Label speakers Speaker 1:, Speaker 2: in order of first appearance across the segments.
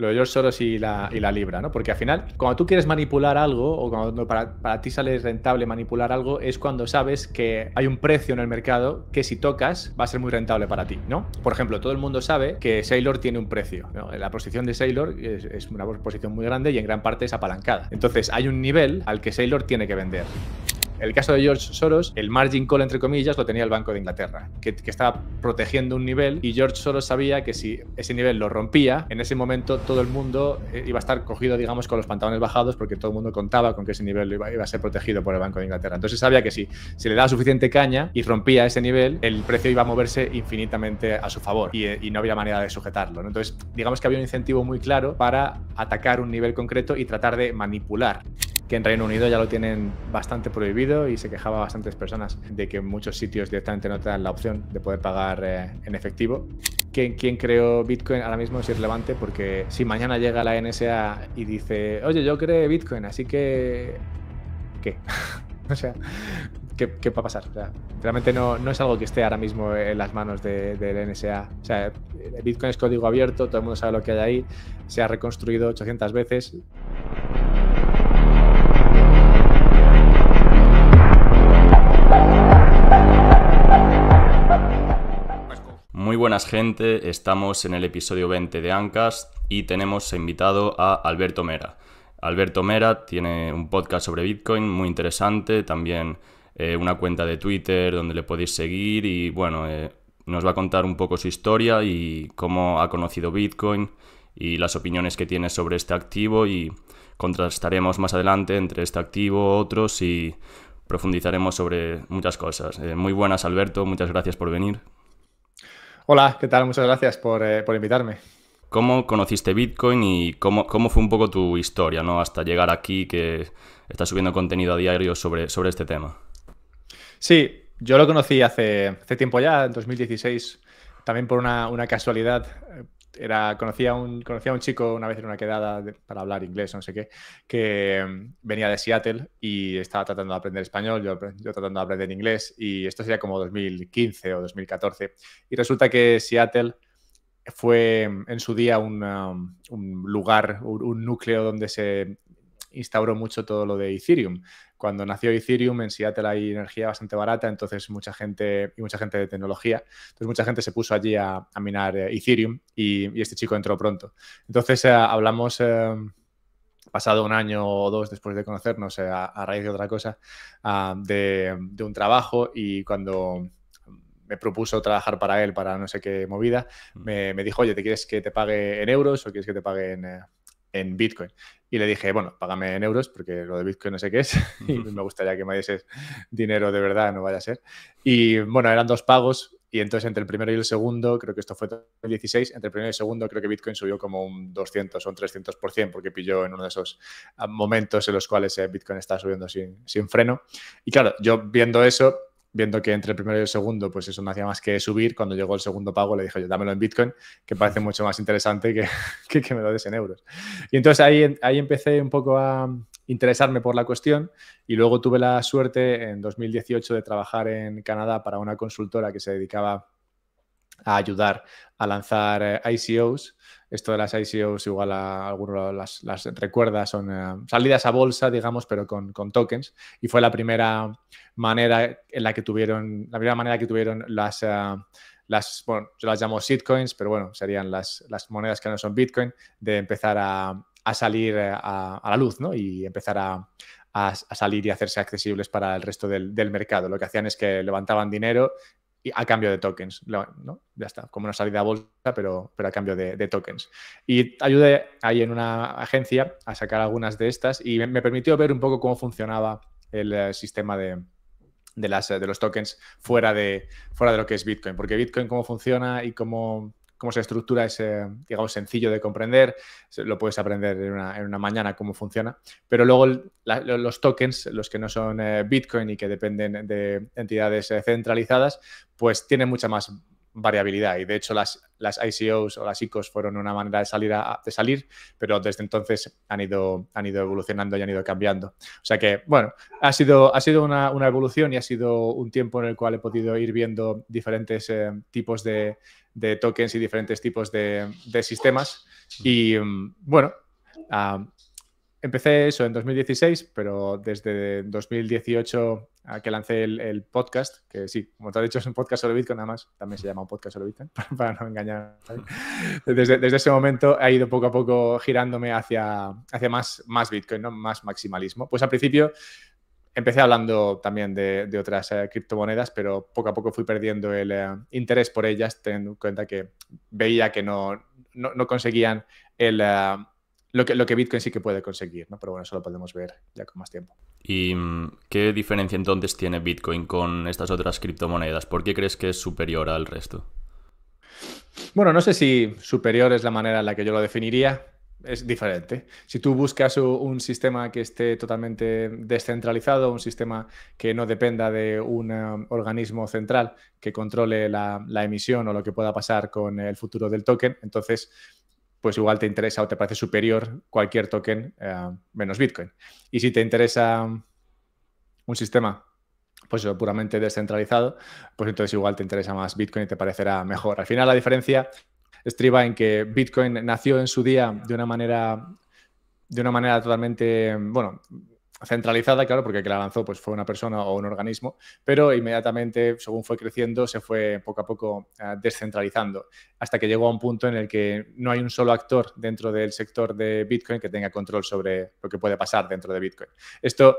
Speaker 1: lo de George Soros y la, y la libra, ¿no? Porque al final, cuando tú quieres manipular algo o cuando para, para ti sale rentable manipular algo, es cuando sabes que hay un precio en el mercado que si tocas va a ser muy rentable para ti, ¿no? Por ejemplo, todo el mundo sabe que Sailor tiene un precio, La posición de Sailor es, es una posición muy grande y en gran parte es apalancada. Entonces, hay un nivel al que Sailor tiene que vender el caso de George Soros, el margin call, entre comillas, lo tenía el Banco de Inglaterra, que, estaba protegiendo un nivel y George Soros sabía que si ese nivel lo rompía, en ese momento todo el mundo eh, iba a estar cogido, digamos, con los pantalones bajados porque todo el mundo contaba con que ese nivel iba, a ser protegido por el Banco de Inglaterra. Entonces sabía que si se le daba suficiente caña y rompía ese nivel, el precio iba a moverse infinitamente a su favor y, eh, no había manera de sujetarlo. Entonces, digamos que había un incentivo muy claro para atacar un nivel concreto y tratar de manipular que en Reino Unido ya lo tienen bastante prohibido y se quejaba a bastantes personas de que muchos sitios directamente no te dan la opción de poder pagar eh, en efectivo. ¿Quién, ¿Quién, creó Bitcoin ahora mismo es irrelevante porque si mañana llega la NSA y dice, oye, yo creé Bitcoin, así que... ¿Qué? o sea, ¿qué, ¿qué, va a pasar? realmente no, no, es algo que esté ahora mismo en las manos de de NSA. O sea, Bitcoin es código abierto, todo el mundo sabe lo que hay ahí, se ha reconstruido 800 veces.
Speaker 2: muy buenas gente, estamos en el episodio 20 de Ancast y tenemos invitado a Alberto Mera. Alberto Mera tiene un podcast sobre Bitcoin muy interesante, también eh, una cuenta de Twitter donde le podéis seguir y bueno, eh, nos va a contar un poco su historia y cómo ha conocido Bitcoin y las opiniones que tiene sobre este activo y contrastaremos más adelante entre este activo, otros y profundizaremos sobre muchas cosas. Eh, muy buenas Alberto, muchas gracias por venir.
Speaker 1: Hola, ¿qué tal? Muchas gracias eh, por, invitarme.
Speaker 2: ¿Cómo conociste Bitcoin y cómo, cómo, fue un poco tu historia, ¿no? Hasta llegar aquí que estás subiendo contenido a diario sobre, sobre este tema.
Speaker 1: Sí, yo lo conocí hace, hace tiempo ya, en 2016, también por una, una casualidad era, conocía, un, conocía un chico una vez en una quedada para hablar inglés, no sé qué, que mm, venía de Seattle y estaba tratando de aprender español, yo, tratando de aprender inglés, y esto sería como 2015 o 2014. Y resulta que Seattle fue mm, en su día mm, un lugar, un núcleo donde se instauró mucho todo lo de Ethereum. Cuando nació Ethereum, en Seattle hay energía bastante barata, entonces mucha gente, y mucha gente de tecnología, entonces mucha gente se puso allí a, minar eh, Ethereum y, este chico entró pronto. Entonces eh, hablamos... Eh, pasado un año o dos después de conocernos, a, raíz de otra cosa, ah, de, un trabajo y cuando me propuso trabajar para él, para no sé qué movida, mm. me, me, dijo, oye, ¿te quieres que te pague en euros o quieres que te pague en, en Bitcoin. Y le dije, bueno, págame en euros porque lo de Bitcoin no sé qué es y me gustaría que me diese dinero de verdad, no vaya a ser. Y bueno, eran dos pagos y entonces entre el primero y el segundo, creo que esto fue 2016, entre el primero y el segundo creo que Bitcoin subió como un 200 o un 300% porque pilló en uno de esos ah, momentos en los cuales eh, Bitcoin está subiendo sin, sin freno. Y claro, yo viendo eso, viendo que entre el primero y el segundo, pues eso no hacía más que subir, cuando llegó el segundo pago le dije, yo dámelo en Bitcoin, que parece mucho más interesante que, que, me lo des en euros. Y entonces ahí, ahí empecé un poco a interesarme por la cuestión y luego tuve la suerte en 2018 de trabajar en Canadá para una consultora que se dedicaba a ayudar a lanzar eh, ICOs esto de las ICOs igual a algunos las, las son eh, salidas a bolsa, digamos, pero con, con, tokens. Y fue la primera manera en la que tuvieron, la primera manera que tuvieron las... Eh, las, bueno, yo las llamo Sitcoins, pero bueno, serían las, las monedas que no son Bitcoin, de empezar a, salir eh, a, la luz, ¿no? Y empezar a, a, salir y hacerse accesibles para el resto del, del mercado. Lo que hacían es que levantaban dinero a cambio de tokens, ¿no? Ya está, como una salida a bolsa, pero, pero a cambio de, tokens. Y ayudé ahí en una agencia a sacar algunas de estas y me, permitió ver un poco cómo funcionaba el, eh, sistema de, de, las, eh, de los tokens fuera de, fuera de lo que es Bitcoin, porque Bitcoin cómo funciona y cómo cómo se estructura es digamos, sencillo de comprender. Lo puedes aprender en una, mañana cómo funciona. Pero luego los tokens, los que no son eh, Bitcoin y que dependen de entidades eh, centralizadas, pues tienen mucha más variabilidad y de hecho las, las ICOs o las ICOs fueron una manera de salir, a, de salir, pero desde entonces han ido, han ido evolucionando y han ido cambiando. O sea que, bueno, ha sido, ha sido una, una evolución y ha sido un tiempo en el cual he podido ir viendo diferentes eh, tipos de, tokens y diferentes tipos de, sistemas. Y mm, bueno, ah, empecé eso en 2016, pero desde 2018 que lancé el, podcast, que sí, como te has dicho, es un podcast sobre Bitcoin, nada más, también se llama un podcast sobre Bitcoin, para, no engañar. Desde, desde, ese momento he ido poco a poco girándome hacia, hacia más, más Bitcoin, ¿no? más maximalismo. Pues al principio empecé hablando también de, otras eh, criptomonedas, pero poco a poco fui perdiendo el eh, interés por ellas, teniendo en cuenta que veía que no, no, conseguían el... Eh, lo que, Bitcoin sí que puede conseguir, ¿no? Pero bueno, eso lo podemos ver ya con más tiempo.
Speaker 2: ¿Y mm, qué diferencia entonces tiene Bitcoin con estas otras criptomonedas? ¿Por qué crees que es superior al resto?
Speaker 1: Bueno, no sé si superior es la manera en la que yo lo definiría. Es diferente. Si tú buscas un sistema que esté totalmente descentralizado, un sistema que no dependa de un eh, organismo central que controle la emisión o lo que pueda pasar con el futuro del token, entonces pues igual te interesa o te parece superior cualquier token eh, menos Bitcoin. Y si te interesa un sistema pues puramente descentralizado, pues entonces igual te interesa más Bitcoin y te parecerá mejor. Al final la diferencia estriba en que Bitcoin nació en su día de una manera de una manera totalmente, bueno, centralizada, claro, porque el que la lanzó pues, fue una persona o un organismo, pero inmediatamente, según fue creciendo, se fue poco a poco ah, descentralizando, hasta que llegó a un punto en el que no hay un solo actor dentro del sector de Bitcoin que tenga control sobre lo que puede pasar dentro de Bitcoin. Esto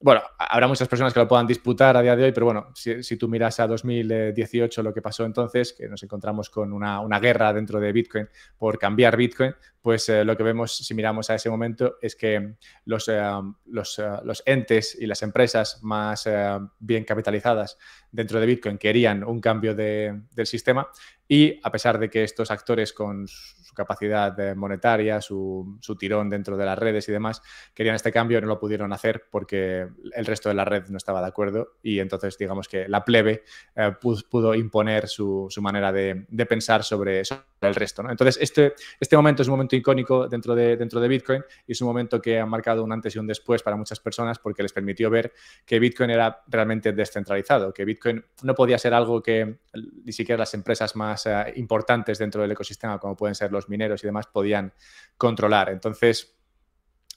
Speaker 1: bueno, habrá muchas personas que lo puedan disputar a día de hoy, pero bueno, si, tú miras a 2018 lo que pasó entonces, que nos encontramos con una, guerra dentro de Bitcoin por cambiar Bitcoin, pues eh, lo que vemos si miramos a ese momento es que los, eh, eh, los, entes y las empresas más bien capitalizadas dentro de Bitcoin querían un cambio del sistema y a pesar de que estos actores con capacidad eh, monetaria, su, tirón dentro de las redes y demás, querían este cambio, no lo pudieron hacer porque el resto de la red no estaba de acuerdo y entonces digamos que la plebe eh, pudo, imponer su, manera de, pensar sobre, el resto. Entonces este, este momento es un momento icónico dentro de, dentro de Bitcoin y es un momento que ha marcado un antes y un después para muchas personas porque les permitió ver que Bitcoin era realmente descentralizado, que Bitcoin no podía ser algo que ni siquiera las empresas más eh, importantes dentro del ecosistema, como pueden ser los mineros y demás podían controlar. Entonces,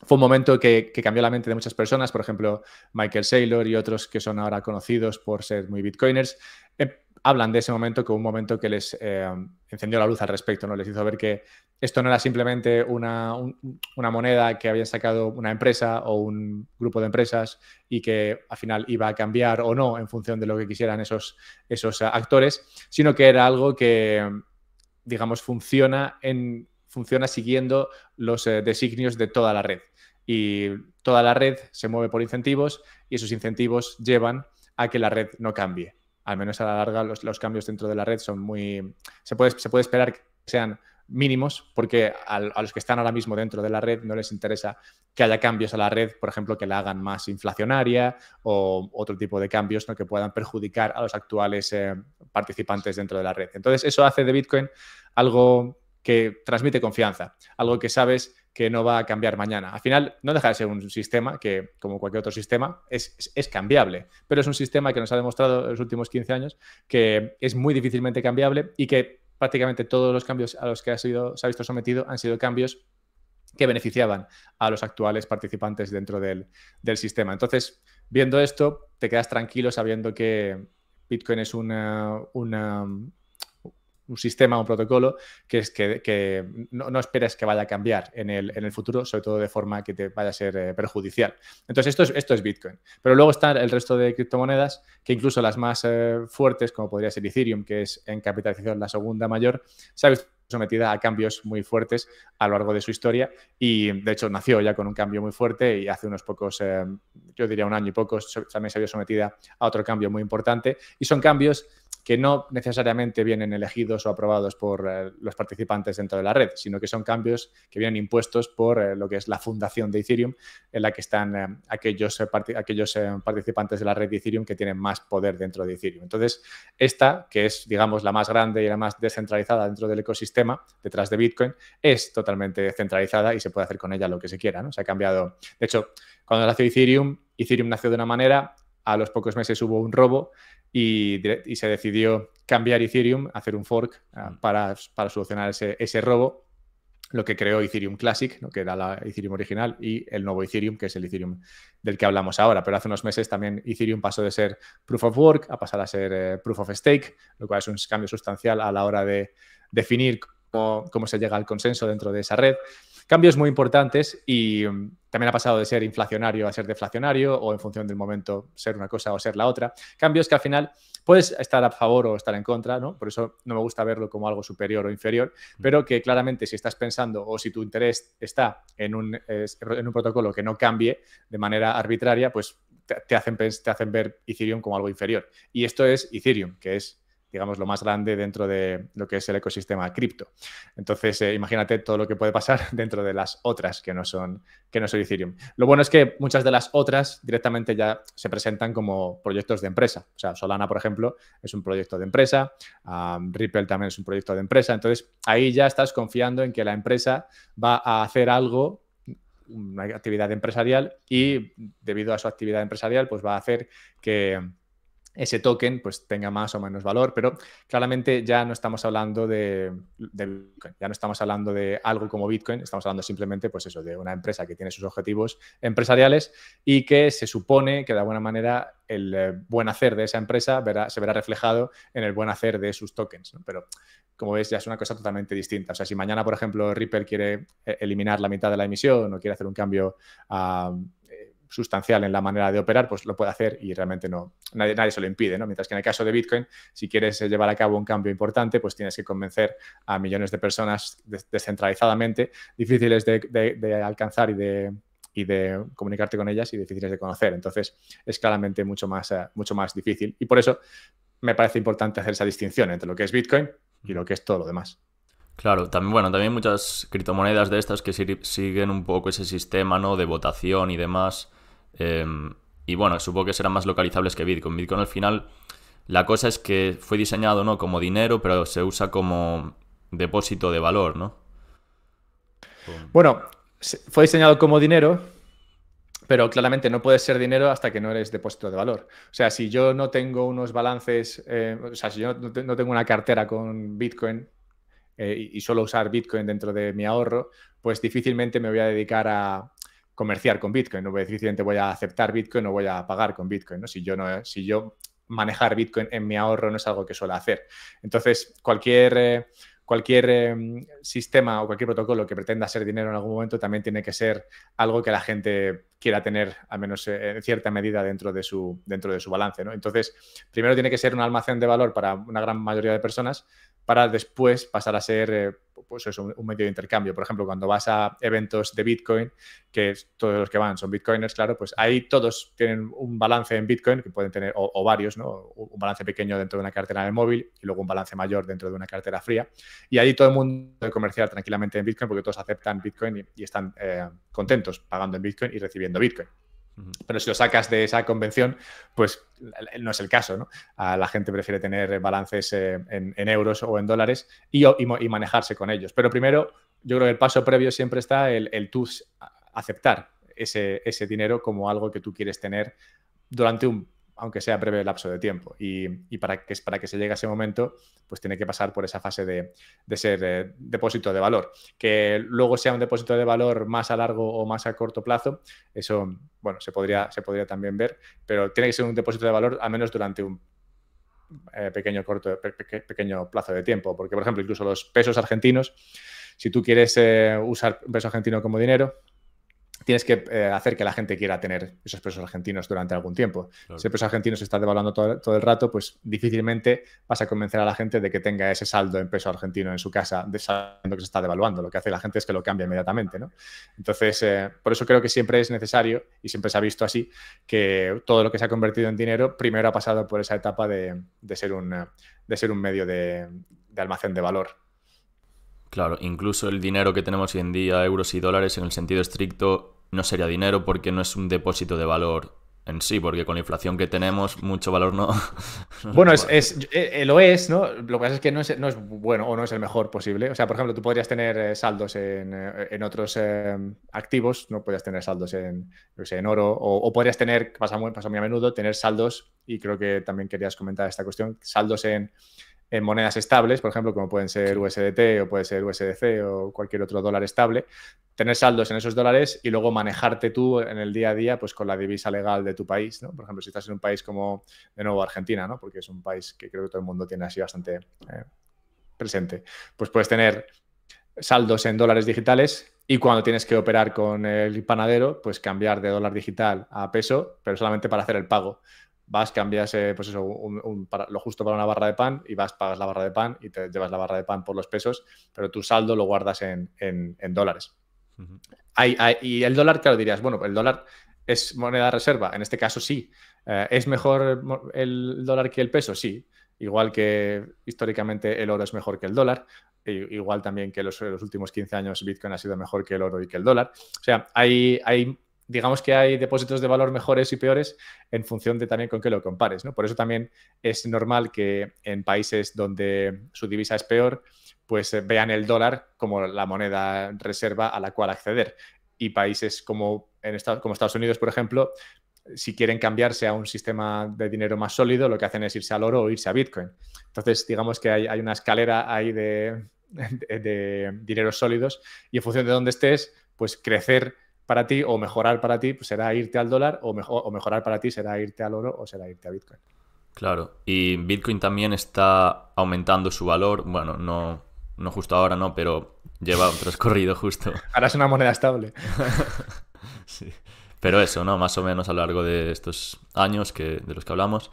Speaker 1: fue un momento que, cambió la mente de muchas personas, por ejemplo, Michael Saylor y otros que son ahora conocidos por ser muy bitcoiners, eh, hablan de ese momento como un momento que les eh, encendió la luz al respecto, ¿no? Les hizo ver que esto no era simplemente una, moneda que había sacado una empresa o un grupo de empresas y que al final iba a cambiar o no en función de lo que quisieran esos, esos actores, sino que era algo que, digamos, funciona, en, funciona siguiendo los eh, designios de toda la red. Y toda la red se mueve por incentivos y esos incentivos llevan a que la red no cambie. Al menos a la larga los, los cambios dentro de la red son muy... Se puede, se puede esperar que sean mínimos, porque a, los que están ahora mismo dentro de la red no les interesa que haya cambios a la red, por ejemplo, que la hagan más inflacionaria o otro tipo de cambios que puedan perjudicar a los actuales eh, participantes dentro de la red. Entonces, eso hace de Bitcoin algo que transmite confianza, algo que sabes que no va a cambiar mañana. Al final, no deja de ser un sistema que, como cualquier otro sistema, es, es, cambiable, pero es un sistema que nos ha demostrado en los últimos 15 años que es muy difícilmente cambiable y que prácticamente todos los cambios a los que ha sido, se ha visto sometido han sido cambios que beneficiaban a los actuales participantes dentro del, del sistema. Entonces, viendo esto, te quedas tranquilo sabiendo que Bitcoin es una, un sistema, un protocolo que, es que, que no, esperas esperes que vaya a cambiar en el, en el, futuro, sobre todo de forma que te vaya a ser eh, perjudicial. Entonces, esto es, esto es Bitcoin. Pero luego está el resto de criptomonedas, que incluso las más eh, fuertes, como podría ser Ethereum, que es en capitalización la segunda mayor, ¿sabes? sometida a cambios muy fuertes a lo largo de su historia y de hecho nació ya con un cambio muy fuerte y hace unos pocos, eh, yo diría un año y pocos, también se vio sometida a otro cambio muy importante y son cambios que no necesariamente vienen elegidos o aprobados por eh, los participantes dentro de la red, sino que son cambios que vienen impuestos por eh, lo que es la fundación de Ethereum, en la que están aquellos, aquellos participantes de la red de Ethereum que tienen más poder dentro de Ethereum. Entonces, esta, que es, digamos, la más grande y la más descentralizada dentro del ecosistema, detrás de Bitcoin es totalmente centralizada y se puede hacer con ella lo que se quiera, ¿no? Se ha cambiado. De hecho, cuando nació Ethereum, Ethereum nació de una manera, a los pocos meses hubo un robo y, se decidió cambiar Ethereum, hacer un fork ah, mm. para, solucionar ese, ese robo lo que creó Ethereum Classic, lo que era la Ethereum original, y el nuevo Ethereum, que es el Ethereum del que hablamos ahora. Pero hace unos meses también Ethereum pasó de ser Proof of Work a pasar a ser eh, Proof of Stake, lo cual es un cambio sustancial a la hora de definir cómo se llega al consenso dentro de esa red cambios muy importantes y mm, también ha pasado de ser inflacionario a ser deflacionario o en función del momento ser una cosa o ser la otra. Cambios que al final puedes estar a favor o estar en contra, ¿no? Por eso no me gusta verlo como algo superior o inferior, mm. pero que claramente si estás pensando o si tu interés está en un, en un protocolo que no cambie de manera arbitraria, pues te, hacen, te hacen ver Ethereum como algo inferior. Y esto es Ethereum, que es digamos, lo más grande dentro de lo que es el ecosistema cripto. Entonces, eh, imagínate todo lo que puede pasar dentro de las otras que no son, que no son Ethereum. Lo bueno es que muchas de las otras directamente ya se presentan como proyectos de empresa. O sea, Solana, por ejemplo, es un proyecto de empresa, Ripple también es un proyecto de empresa. Entonces, ahí ya estás confiando en que la empresa va a hacer algo una actividad empresarial y debido a su actividad empresarial pues va a hacer que, ese token pues tenga más o menos valor, pero claramente ya no estamos hablando de, ya no estamos hablando de algo como Bitcoin, estamos hablando simplemente pues eso, de una empresa que tiene sus objetivos empresariales y que se supone que de alguna manera el eh, buen hacer de esa empresa se verá reflejado en el buen hacer de sus tokens, pero como ves ya es una cosa totalmente distinta, o sea, si mañana por ejemplo Ripple quiere eh, eliminar la mitad de la emisión o quiere hacer un cambio a sustancial en la manera de operar, pues lo puede hacer y realmente no, nadie, nadie se lo impide, ¿no? Mientras que en el caso de Bitcoin, si quieres eh, llevar a cabo un cambio importante, pues tienes que convencer a millones de personas descentralizadamente, difíciles de, alcanzar y de, y de comunicarte con ellas y difíciles de conocer. Entonces, es claramente mucho más, eh, mucho más difícil. Y por eso me parece importante hacer esa distinción entre lo que es
Speaker 2: Bitcoin y lo que es todo lo demás. Claro, también, bueno, también muchas criptomonedas de estas que siguen un poco ese sistema, ¿no? De votación y demás. Em, y bueno, supongo que serán más localizables que Bitcoin. Bitcoin al final, la cosa es que fue diseñado no como dinero, pero se usa como depósito de valor, ¿no?
Speaker 1: Bueno, fue diseñado como dinero, pero claramente no puedes ser dinero hasta que no eres depósito de valor. O sea, si yo no tengo unos balances, eh, o sea, si yo no, tengo una cartera con Bitcoin eh, y, solo usar Bitcoin dentro de mi ahorro, pues difícilmente me voy a dedicar a, comerciar con Bitcoin. No voy a decir que voy a aceptar Bitcoin o voy a pagar con Bitcoin. Si yo no, si yo manejar Bitcoin en mi ahorro no es algo que suelo hacer. Entonces, cualquier, eh, cualquier eh, sistema o cualquier protocolo que pretenda ser dinero en algún momento también tiene que ser algo que la gente quiera tener al menos eh, en cierta medida dentro de su, dentro de su balance. ¿no? Entonces, primero tiene que ser un almacén de valor para una gran mayoría de personas para después pasar a ser eh, pues eso, un, medio de intercambio. Por ejemplo, cuando vas a eventos de Bitcoin, que todos los que van son Bitcoiners, claro, pues ahí todos tienen un balance en Bitcoin, que pueden tener, o, varios, ¿no? Un balance pequeño dentro de una cartera de móvil y luego un balance mayor dentro de una cartera fría. Y ahí todo el mundo puede comerciar tranquilamente en Bitcoin porque todos aceptan Bitcoin y, están eh, contentos pagando en Bitcoin y recibiendo Bitcoin. Pero si lo sacas de esa convención, pues no es el caso, la gente prefiere tener balances eh, en, euros o en dólares y, manejarse con ellos. Pero primero, yo creo que el paso previo siempre está el, tú aceptar ese dinero como algo que tú quieres tener durante un aunque sea breve lapso de tiempo. Y, para, que, para que se llegue a ese momento, pues tiene que pasar por esa fase de, ser eh, depósito de valor. Que luego sea un depósito de valor más a largo o más a corto plazo, eso, bueno, se podría, también ver, pero tiene que ser un depósito de valor al menos durante un eh, pequeño, corto, pequeño plazo de tiempo. Porque, por ejemplo, incluso los pesos argentinos, si tú quieres eh, usar un peso argentino como dinero, tienes que eh, hacer que la gente quiera tener esos pesos argentinos durante algún tiempo. Si el peso argentino se está devaluando todo, el rato, pues difícilmente vas a convencer a la gente de que tenga ese saldo en peso argentino en su casa, de que se está devaluando. Lo que hace la gente es que lo cambia inmediatamente, Entonces, eh, por eso creo que siempre es necesario, y siempre se ha visto así, que todo lo que se ha convertido en dinero primero ha pasado por esa etapa de, ser, un, de ser un medio de almacén de valor.
Speaker 2: Claro, incluso el dinero que tenemos hoy en día, euros y dólares, en el sentido estricto, no sería dinero porque no es un depósito de valor en sí, porque con la inflación que tenemos, mucho valor no. bueno, es, eh, eh, lo es, ¿no? Lo que pasa es que
Speaker 1: no es, no es bueno o no es el mejor posible. O sea, por ejemplo, tú podrías tener eh, saldos en, otros activos, no podrías tener saldos en, en oro, o, podrías tener, pasa muy a menudo, tener saldos, y creo que también querías comentar esta cuestión, saldos en en monedas estables, por ejemplo, como pueden ser USDT o puede ser USDC o cualquier otro dólar estable, tener saldos en esos dólares y luego manejarte tú en el día a día pues con la divisa legal de tu país, Por ejemplo, si estás en un país como, de nuevo, Argentina, ¿no? Porque es un país que creo que todo el mundo tiene así bastante eh, presente, pues puedes tener saldos en dólares digitales y cuando tienes que operar con el panadero, pues cambiar de dólar digital a peso, pero solamente para hacer el pago vas, cambias eh, pues lo justo para una barra de pan y vas, pagas la barra de pan y te llevas la barra de pan por los pesos, pero tu saldo lo guardas en, dólares. y el dólar, claro, dirías, bueno, el dólar es moneda reserva, en este caso sí. Eh, ¿Es mejor el dólar que el peso? Sí. Igual que históricamente el oro es mejor que el dólar, igual también que los, los últimos 15 años Bitcoin ha sido mejor que el oro y que el dólar. O sea, hay, hay digamos que hay depósitos de valor mejores y peores en función de también con qué lo compares. ¿no? Por eso también es normal que en países donde su divisa es peor, pues eh, vean el dólar como la moneda reserva a la cual acceder. Y países como, en Estados, como Unidos, por ejemplo, si quieren cambiarse a un sistema de dinero más sólido, lo que hacen es irse al oro o irse a Bitcoin. Entonces, digamos que hay, una escalera ahí de, de, dineros sólidos y en función de dónde estés, pues crecer para ti o mejorar para ti pues será irte al dólar o, mejor, o mejorar para ti será irte al oro o será irte a Bitcoin.
Speaker 2: Claro, y Bitcoin también está aumentando su valor, bueno, no, no justo ahora, no, pero lleva un transcurrido justo. Ahora es una moneda
Speaker 1: estable. sí.
Speaker 2: Pero eso, ¿no? Más o menos a lo largo de estos años que, de los que hablamos.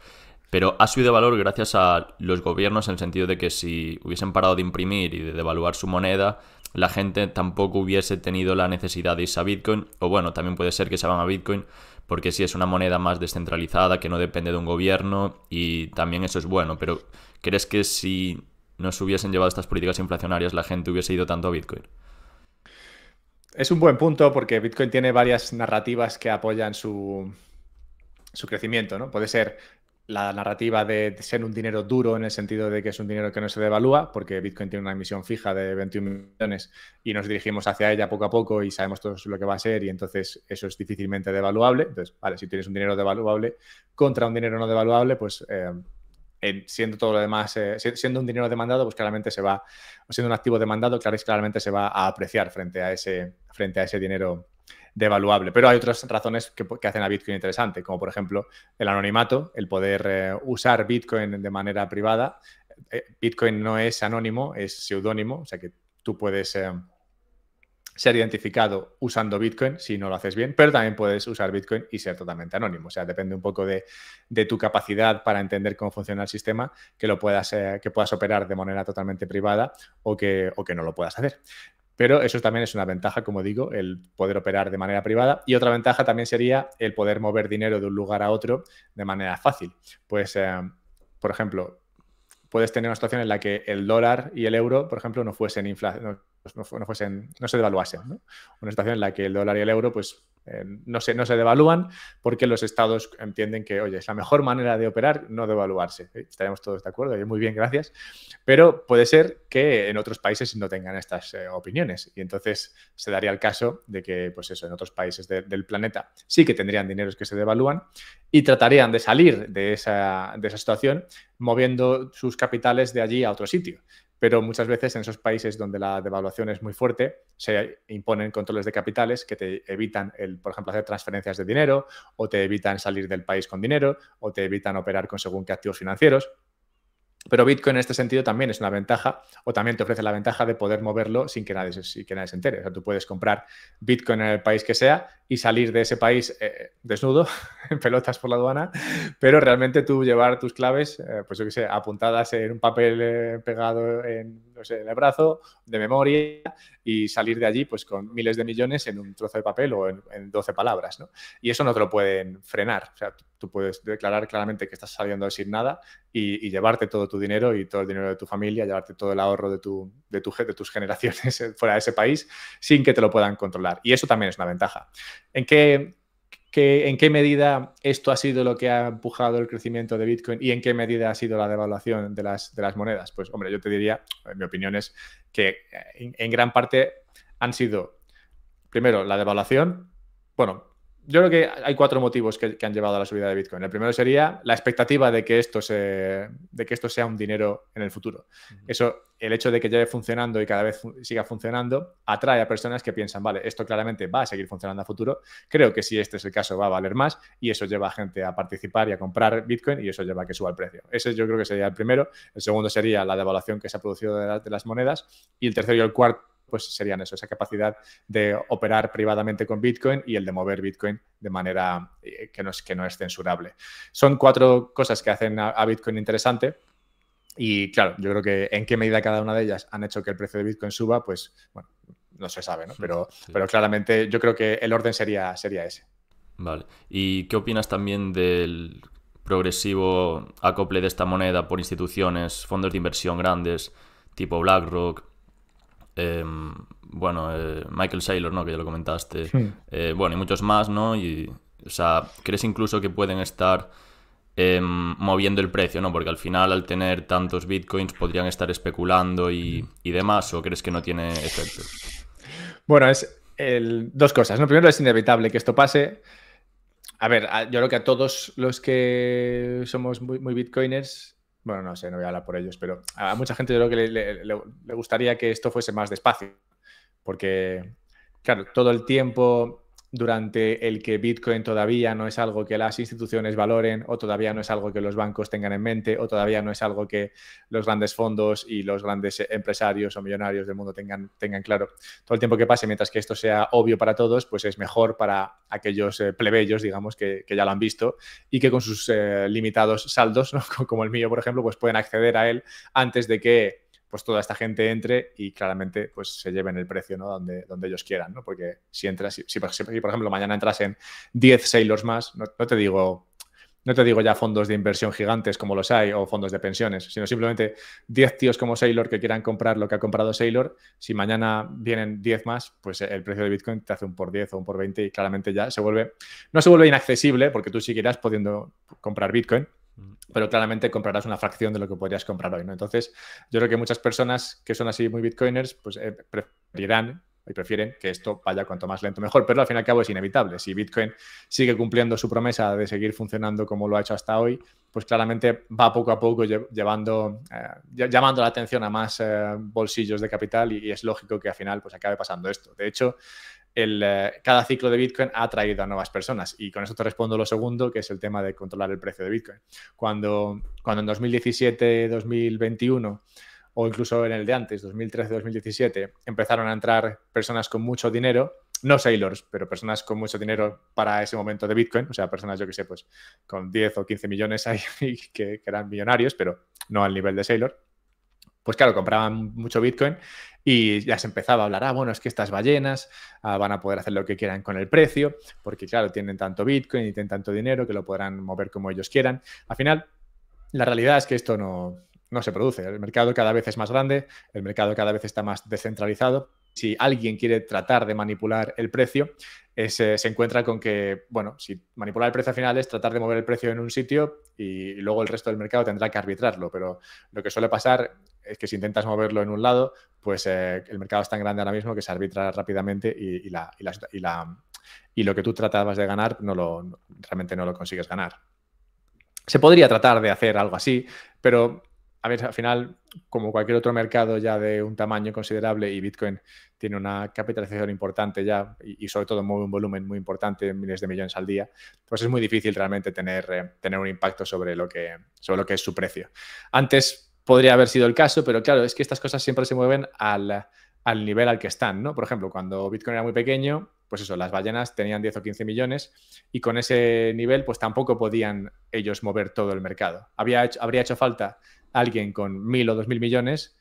Speaker 2: Pero ha subido valor gracias a los gobiernos en el sentido de que si hubiesen parado de imprimir y de devaluar su moneda, la gente tampoco hubiese tenido la necesidad de irse a Bitcoin, o bueno, también puede ser que se van a Bitcoin, porque sí es una moneda más descentralizada, que no depende de un gobierno, y también eso es bueno, pero ¿crees que si no se hubiesen llevado estas políticas inflacionarias la gente hubiese ido tanto a Bitcoin? Es un
Speaker 1: buen punto porque Bitcoin tiene varias narrativas que apoyan su, su crecimiento, ¿no? Puede ser la narrativa de ser un dinero duro en el sentido de que es un dinero que no se devalúa, porque Bitcoin tiene una emisión fija de 21 millones y nos dirigimos hacia ella poco a poco y sabemos todo lo que va a ser y entonces eso es difícilmente devaluable. Entonces, vale, si tienes un dinero devaluable contra un dinero no devaluable, pues eh, siendo todo lo demás, eh, siendo un dinero demandado, pues claramente se va, siendo un activo demandado, claramente se va a apreciar frente a ese, frente a ese dinero devaluable. Pero hay otras razones que, hacen a Bitcoin interesante, como por ejemplo el anonimato, el poder eh, usar Bitcoin de manera privada. Eh, Bitcoin no es anónimo, es pseudónimo, o sea que tú puedes eh, ser identificado usando Bitcoin si no lo haces bien, pero también puedes usar Bitcoin y ser totalmente anónimo. O sea, depende un poco de, tu capacidad para entender cómo funciona el sistema, que lo puedas, que puedas operar de manera totalmente privada o que, o que no lo puedas hacer. Pero eso también es una ventaja, como digo, el poder operar de manera privada. Y otra ventaja también sería el poder mover dinero de un lugar a otro de manera fácil. Pues, eh, por ejemplo, puedes tener una situación en la que el dólar y el euro, por ejemplo, no fuesen, inflación pues no, se devaluasen. Una situación en la que el dólar y el euro pues, eh, no, se, no se devalúan porque los estados entienden que, oye, es la mejor manera de operar, no devaluarse. Estaríamos ¿eh? Estaremos todos de acuerdo, muy bien, gracias. Pero puede ser que en otros países no tengan estas eh, opiniones y entonces se daría el caso de que, pues eso, en otros países del planeta sí que tendrían dineros que se devalúan y tratarían de salir de de esa situación moviendo sus capitales de allí a otro sitio pero muchas veces en esos países donde la devaluación es muy fuerte se imponen controles de capitales que te evitan, el, por ejemplo, hacer transferencias de dinero o te evitan salir del país con dinero o te evitan operar con según qué activos financieros. Pero Bitcoin en este sentido también es una ventaja o también te ofrece la ventaja de poder moverlo sin que nadie, sin que nadie se entere. O sea, tú puedes comprar Bitcoin en el país que sea y salir de ese país eh, desnudo, en pelotas por la aduana, pero realmente tú llevar tus claves, eh, pues yo qué sé, apuntadas en un papel eh, pegado en el brazo, de memoria, y salir de allí pues con miles de millones en un trozo de papel o en, 12 palabras, Y eso no te lo pueden frenar, o sea, tú, puedes declarar claramente que estás saliendo sin nada y, llevarte todo tu dinero y todo el dinero de tu familia, llevarte todo el ahorro de, tu, de, tu, de tus generaciones fuera de ese país sin que te lo puedan controlar. Y eso también es una ventaja. ¿En qué, en qué medida esto ha sido lo que ha empujado el crecimiento de Bitcoin y en qué medida ha sido la devaluación de las, de las monedas. Pues hombre, yo te diría, mi opinión es que eh, en gran parte han sido, primero, la devaluación, bueno, yo creo que hay cuatro motivos que, han llevado a la subida de Bitcoin. El primero sería la expectativa de que esto, se, de que esto sea un dinero en el futuro. Eso, el hecho de que lleve funcionando y cada vez siga funcionando, atrae a personas que piensan, vale, esto claramente va a seguir funcionando a futuro, creo que si este es el caso va a valer más y eso lleva a gente a participar y a comprar Bitcoin y eso lleva a que suba el precio. Ese yo creo que sería el primero. El segundo sería la devaluación que se ha producido de las monedas y el tercero y el cuarto pues serían eso, esa capacidad de operar privadamente con Bitcoin y el de mover Bitcoin de manera eh, que no es, que no es censurable. Son cuatro cosas que hacen a, Bitcoin interesante, y claro, yo creo que en qué medida cada una de ellas han hecho que el precio de Bitcoin suba, pues bueno, no se sabe, ¿no? Pero, pero claramente yo creo que el orden sería, sería ese.
Speaker 2: Vale. ¿Y qué opinas también del progresivo acople de esta moneda por instituciones, fondos de inversión grandes, tipo BlackRock, Em, bueno, eh, Michael Saylor, ¿no? Que ya lo comentaste. Eh, bueno, y muchos más, ¿no? Y, o sea, ¿crees incluso que pueden estar em, moviendo el precio, ¿no? Porque al final, al tener tantos bitcoins, podrían estar especulando y, mm. demás, ¿o crees que no tiene efecto?
Speaker 1: Bueno, es dos cosas. ¿no? Primero, es inevitable que esto pase. A ver, yo creo que a todos los que somos muy, muy bitcoiners, bueno, no sé, no voy a hablar por ellos, pero a mucha gente yo creo que le, gustaría que esto fuese más despacio, porque, claro, todo el tiempo durante el que Bitcoin todavía no es algo que las instituciones valoren o todavía no es algo que los bancos tengan en mente o todavía no es algo que los grandes fondos y los grandes eh, empresarios o millonarios del mundo tengan, tengan claro. Todo el tiempo que pase mientras que esto sea obvio para todos, pues es mejor para aquellos eh, plebeyos, digamos, que, ya lo han visto y que con sus eh, limitados saldos, como el mío, por ejemplo, pues pueden acceder a él antes de que pues toda esta gente entre y claramente pues se lleven el precio ¿no? donde, donde ellos quieran, ¿no? Porque si entras, si, por, ejemplo mañana entras en 10 sailors más, no, te digo... No te digo ya fondos de inversión gigantes como los hay o fondos de pensiones, sino simplemente 10 tíos como Sailor que quieran comprar lo que ha comprado Sailor. Si mañana vienen 10 más, pues eh, el precio de Bitcoin te hace un por 10 o un por 20 y claramente ya se vuelve, no se vuelve inaccesible porque tú seguirás pudiendo comprar Bitcoin, pero claramente comprarás una fracción de lo que podrías comprar hoy, ¿no? Entonces, yo creo que muchas personas que son así muy bitcoiners, pues eh, preferirán y prefieren que esto vaya cuanto más lento mejor, pero al fin y al cabo es inevitable. Si Bitcoin sigue cumpliendo su promesa de seguir funcionando como lo ha hecho hasta hoy, pues claramente va poco a poco llevando, eh, llamando la atención a más eh, bolsillos de capital y, y, es lógico que al final pues acabe pasando esto. De hecho, el, eh, cada ciclo de Bitcoin ha traído a nuevas personas. Y con eso te respondo lo segundo, que es el tema de controlar el precio de Bitcoin. Cuando, cuando en 2017, 2021 o incluso en el de antes, 2013-2017, empezaron a entrar personas con mucho dinero, no sailors, pero personas con mucho dinero para ese momento de Bitcoin, o sea, personas, yo que sé, pues con 10 o 15 millones ahí que, que eran millonarios, pero no al nivel de sailor. Pues claro, compraban mucho Bitcoin y ya se empezaba a hablar, ah, bueno, es que estas ballenas ah, van a poder hacer lo que quieran con el precio, porque claro, tienen tanto Bitcoin y tienen tanto dinero que lo podrán mover como ellos quieran. Al final, la realidad es que esto no, se produce. El mercado cada vez es más grande, el mercado cada vez está más descentralizado. Si alguien quiere tratar de manipular el precio, se encuentra con que, bueno, si manipular el precio al final es tratar de mover el precio en un sitio y luego el resto del mercado tendrá que arbitrarlo, pero lo que suele pasar es que si intentas moverlo en un lado, pues eh, el mercado es tan grande ahora mismo que se arbitra rápidamente y, la, y, lo que tú tratabas de ganar no lo, realmente no lo consigues ganar. Se podría tratar de hacer algo así, pero a ver, al final, como cualquier otro mercado ya de un tamaño considerable y Bitcoin tiene una capitalización importante ya y, sobre todo mueve un volumen muy importante, miles de millones al día, pues es muy difícil realmente tener, eh, tener un impacto sobre lo, que, sobre lo que es su precio. Antes podría haber sido el caso, pero claro, es que estas cosas siempre se mueven al, nivel al que están, ¿no? Por ejemplo, cuando Bitcoin era muy pequeño, pues eso, las ballenas tenían 10 o 15 millones y con ese nivel pues tampoco podían ellos mover todo el mercado. Había habría hecho falta alguien con mil o dos mil millones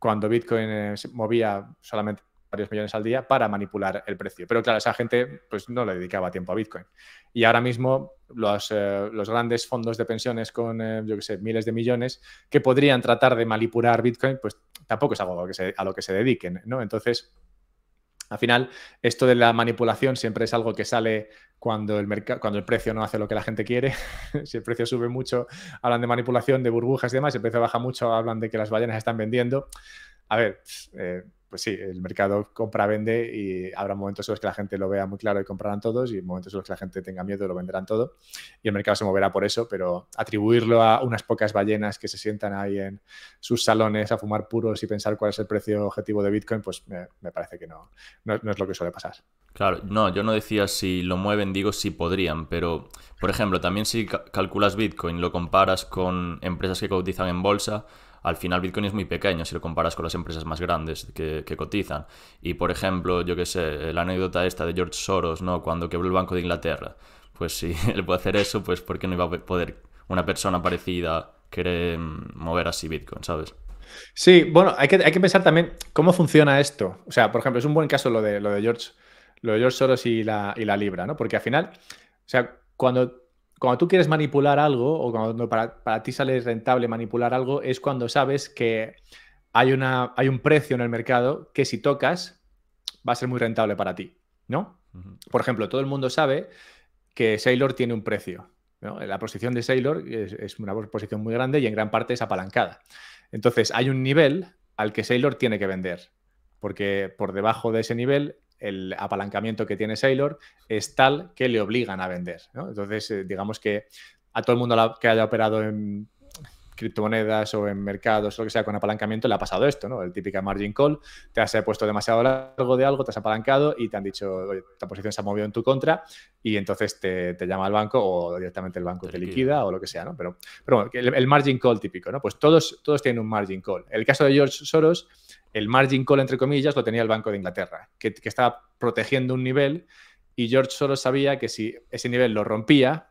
Speaker 1: cuando Bitcoin eh, movía solamente varios millones al día para manipular el precio. Pero claro, esa gente pues, no le dedicaba tiempo a Bitcoin. Y ahora mismo los, eh, los grandes fondos de pensiones con, eh, yo qué sé, miles de millones que podrían tratar de manipular Bitcoin, pues tampoco es algo a lo que se, dediquen, ¿no? Entonces, al final, esto de la manipulación siempre es algo que sale cuando el, cuando el precio no hace lo que la gente quiere. si el precio sube mucho, hablan de manipulación, de burbujas y demás. Si el precio baja mucho, hablan de que las ballenas están vendiendo. A ver, eh, pues sí, el mercado compra-vende y habrá momentos en los que la gente lo vea muy claro y comprarán todos y momentos en los que la gente tenga miedo y lo venderán todo. Y el mercado se moverá por eso, pero atribuirlo a unas pocas ballenas que se sientan ahí en sus salones a fumar puros y pensar cuál es el precio objetivo de Bitcoin, pues me, parece que no, no, es lo que suele pasar.
Speaker 2: Claro, no, yo no decía si lo mueven, digo si podrían, pero por ejemplo, también si calculas Bitcoin, lo comparas con empresas que cotizan en bolsa, al final Bitcoin es muy pequeño si lo comparas con las empresas más grandes que, cotizan. Y por ejemplo, yo qué sé, la anécdota esta de George Soros, ¿no? Cuando quebró el Banco de Inglaterra. Pues si él puede hacer eso, pues ¿por qué no iba a poder una persona parecida querer mover así Bitcoin, ¿sabes?
Speaker 1: Sí, bueno, hay que, pensar también cómo funciona esto. O sea, por ejemplo, es un buen caso lo de, lo de George, lo George Soros y la, y la Libra, ¿no? Porque al final, o sea, cuando cuando tú quieres manipular algo o cuando para, ti sale rentable manipular algo es cuando sabes que hay, una, hay un precio en el mercado que si tocas va a ser muy rentable para ti, ¿no? Por ejemplo, todo el mundo sabe que Sailor tiene un precio. La posición de Sailor es, es, una posición muy grande y en gran parte es apalancada. Entonces, hay un nivel al que Sailor tiene que vender, porque por debajo de ese nivel el apalancamiento que tiene Sailor es tal que le obligan a vender. Entonces, eh, digamos que a todo el mundo que haya operado en criptomonedas o en mercados lo que sea con apalancamiento le ha pasado esto, ¿no? El típico margin call, te has eh, puesto demasiado largo de algo, te has apalancado y te han dicho, oye, esta posición se ha movido en tu contra y entonces te, llama al banco o directamente el banco te, liquida, o lo que sea, ¿no? Pero, pero el, margin call típico, ¿no? Pues todos, todos tienen un margin call. el caso de George Soros, el margin call, entre comillas, lo tenía el Banco de Inglaterra, que, que estaba protegiendo un nivel y George Soros sabía que si ese nivel lo rompía,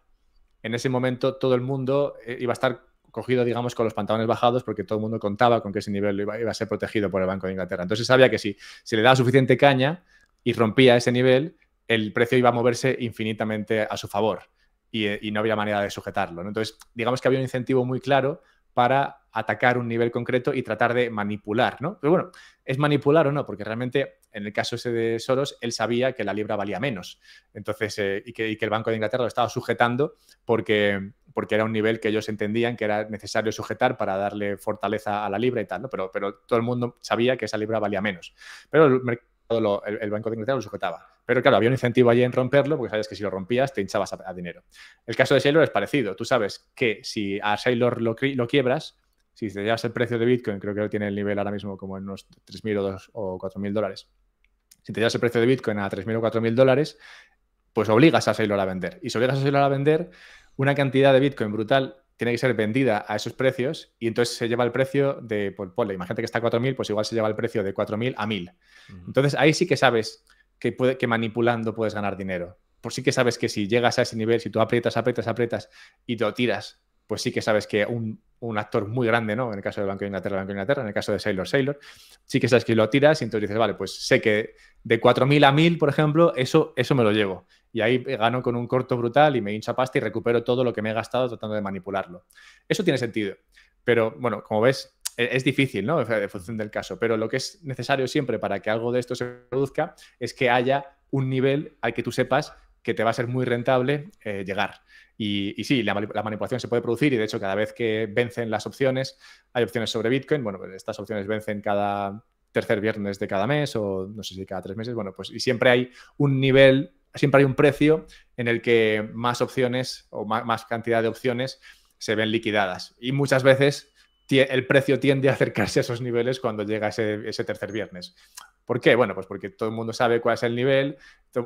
Speaker 1: en ese momento todo el mundo eh, iba a estar cogido, digamos, con los pantalones bajados porque todo el mundo contaba con que ese nivel iba, a ser protegido por el Banco de Inglaterra. Entonces sabía que si, se le daba suficiente caña y rompía ese nivel, el precio iba a moverse infinitamente a su favor y, eh, no había manera de sujetarlo. Entonces, digamos que había un incentivo muy claro para atacar un nivel concreto y tratar de manipular, ¿no? Pero bueno, ¿es manipular o no? Porque realmente en el caso ese de Soros, él sabía que la libra valía menos. Entonces, eh, y, que, el Banco de Inglaterra lo estaba sujetando porque, porque era un nivel que ellos entendían que era necesario sujetar para darle fortaleza a la libra y tal, ¿no? Pero, pero todo el mundo sabía que esa libra valía menos. Pero el el Banco de Inglaterra lo sujetaba. Pero claro, había un incentivo allí en romperlo porque sabes que si lo rompías te hinchabas a, dinero. El caso de Sailor es parecido. Tú sabes que si a Sailor lo, quiebras, si te llevas el precio de Bitcoin, creo que lo tiene el nivel ahora mismo como en unos 3.000 o, 4.000 dólares. Si te llevas el precio de Bitcoin a 3.000 o 4.000 dólares, pues obligas a Sailor a vender. Y si obligas a Sailor a vender, una cantidad de Bitcoin brutal tiene que ser vendida a esos precios y entonces se lleva el precio de, pues, por, la imagínate que está a 4.000, pues igual se lleva el precio de 4.000 a 1.000. Entonces ahí sí que sabes que, puede, que manipulando puedes ganar dinero. Por pues sí que sabes que si llegas a ese nivel, si tú aprietas, aprietas, aprietas y te lo tiras, pues sí que sabes que un, actor muy grande, ¿no? En el caso del Banco de Inglaterra, Banco de Inglaterra, en el caso de Sailor, Sailor, sí que sabes que lo tiras y entonces dices, vale, pues sé que de 4.000 a 1.000, por ejemplo, eso, eso me lo llevo. Y ahí gano con un corto brutal y me hincha pasta y recupero todo lo que me he gastado tratando de manipularlo. Eso tiene sentido. Pero bueno, como ves, e-, es difícil, ¿no? En función del caso, pero lo que es necesario siempre para que algo de esto se produzca es que haya un nivel al que tú sepas que te va a ser muy rentable eh, llegar. Y, sí, la, manipulación se puede producir y de hecho cada vez que vencen las opciones, hay opciones sobre Bitcoin, bueno, pues estas opciones vencen cada tercer viernes de cada mes o no sé si cada tres meses, bueno, pues y siempre hay un nivel, siempre hay un precio en el que más opciones o más cantidad de opciones se ven liquidadas. Y muchas veces el precio tiende a acercarse a esos niveles cuando llega ese, tercer viernes. ¿Por qué? Bueno, pues porque todo el mundo sabe cuál es el nivel,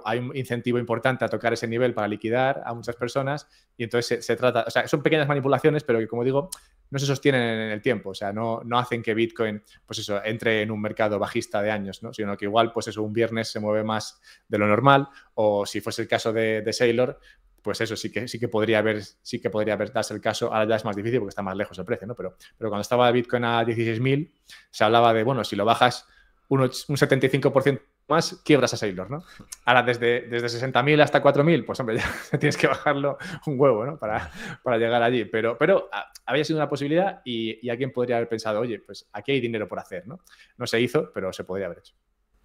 Speaker 1: hay un incentivo importante a tocar ese nivel para liquidar a muchas personas y entonces se, trata, o sea, son pequeñas manipulaciones, pero que como digo, no se sostienen en el tiempo, o sea, no, no hacen que Bitcoin, pues eso, entre en un mercado bajista de años, ¿no? Sino que igual, pues eso, un viernes se mueve más de lo normal o si fuese el caso de, de Sailor, pues eso sí que, sí que podría haber, sí que podría haber, darse el caso, ahora ya es más difícil porque está más lejos el precio, ¿no? Pero, pero cuando estaba Bitcoin a 16.000, se hablaba de, bueno, si lo bajas un, 75% más, quiebras a Sailor, ¿no? Ahora desde, desde 60.000 hasta 4.000, pues hombre, ya tienes que bajarlo un huevo, ¿no? Para, llegar allí. Pero, pero ah, había sido una posibilidad y, y alguien podría haber pensado, oye, pues aquí hay dinero por hacer, ¿no? No se hizo, pero se podría haber hecho.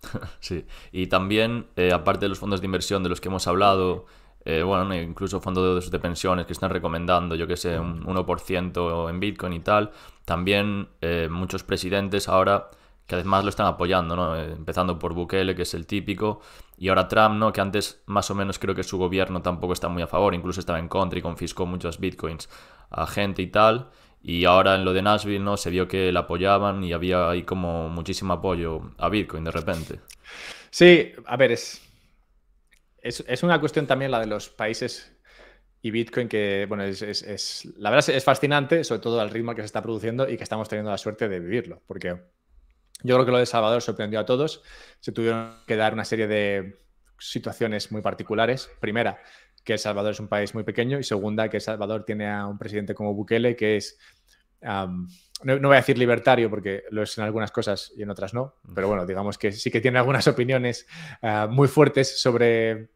Speaker 2: Sí, y también, eh, aparte de los fondos de inversión de los que hemos hablado, eh, bueno, incluso fondos de, pensiones que están recomendando, yo que sé, un 1% mm. en Bitcoin y tal. También eh, muchos presidentes ahora que además lo están apoyando, ¿no? Eh, empezando por Bukele, que es el típico, y ahora Trump, ¿no? Que antes más o menos creo que su gobierno tampoco está muy a favor, incluso estaba en contra y confiscó muchos bitcoins a gente y tal. Y ahora en lo de Nashville, ¿no? Se vio que lo apoyaban y había ahí como muchísimo apoyo a Bitcoin de repente. Sí, a ver, es,
Speaker 1: es, una cuestión también la de los países y Bitcoin que, bueno, es, es, la verdad es fascinante, sobre todo al ritmo que se está produciendo y que estamos teniendo la suerte de vivirlo, porque yo creo que lo de Salvador sorprendió a todos. Se tuvieron que dar una serie de situaciones muy particulares. Primera, que El Salvador es un país muy pequeño y segunda, que El Salvador tiene a un presidente como Bukele que es no, voy a decir libertario porque lo es en algunas cosas y en otras no, pero bueno, digamos que sí que tiene algunas opiniones eh, muy fuertes sobre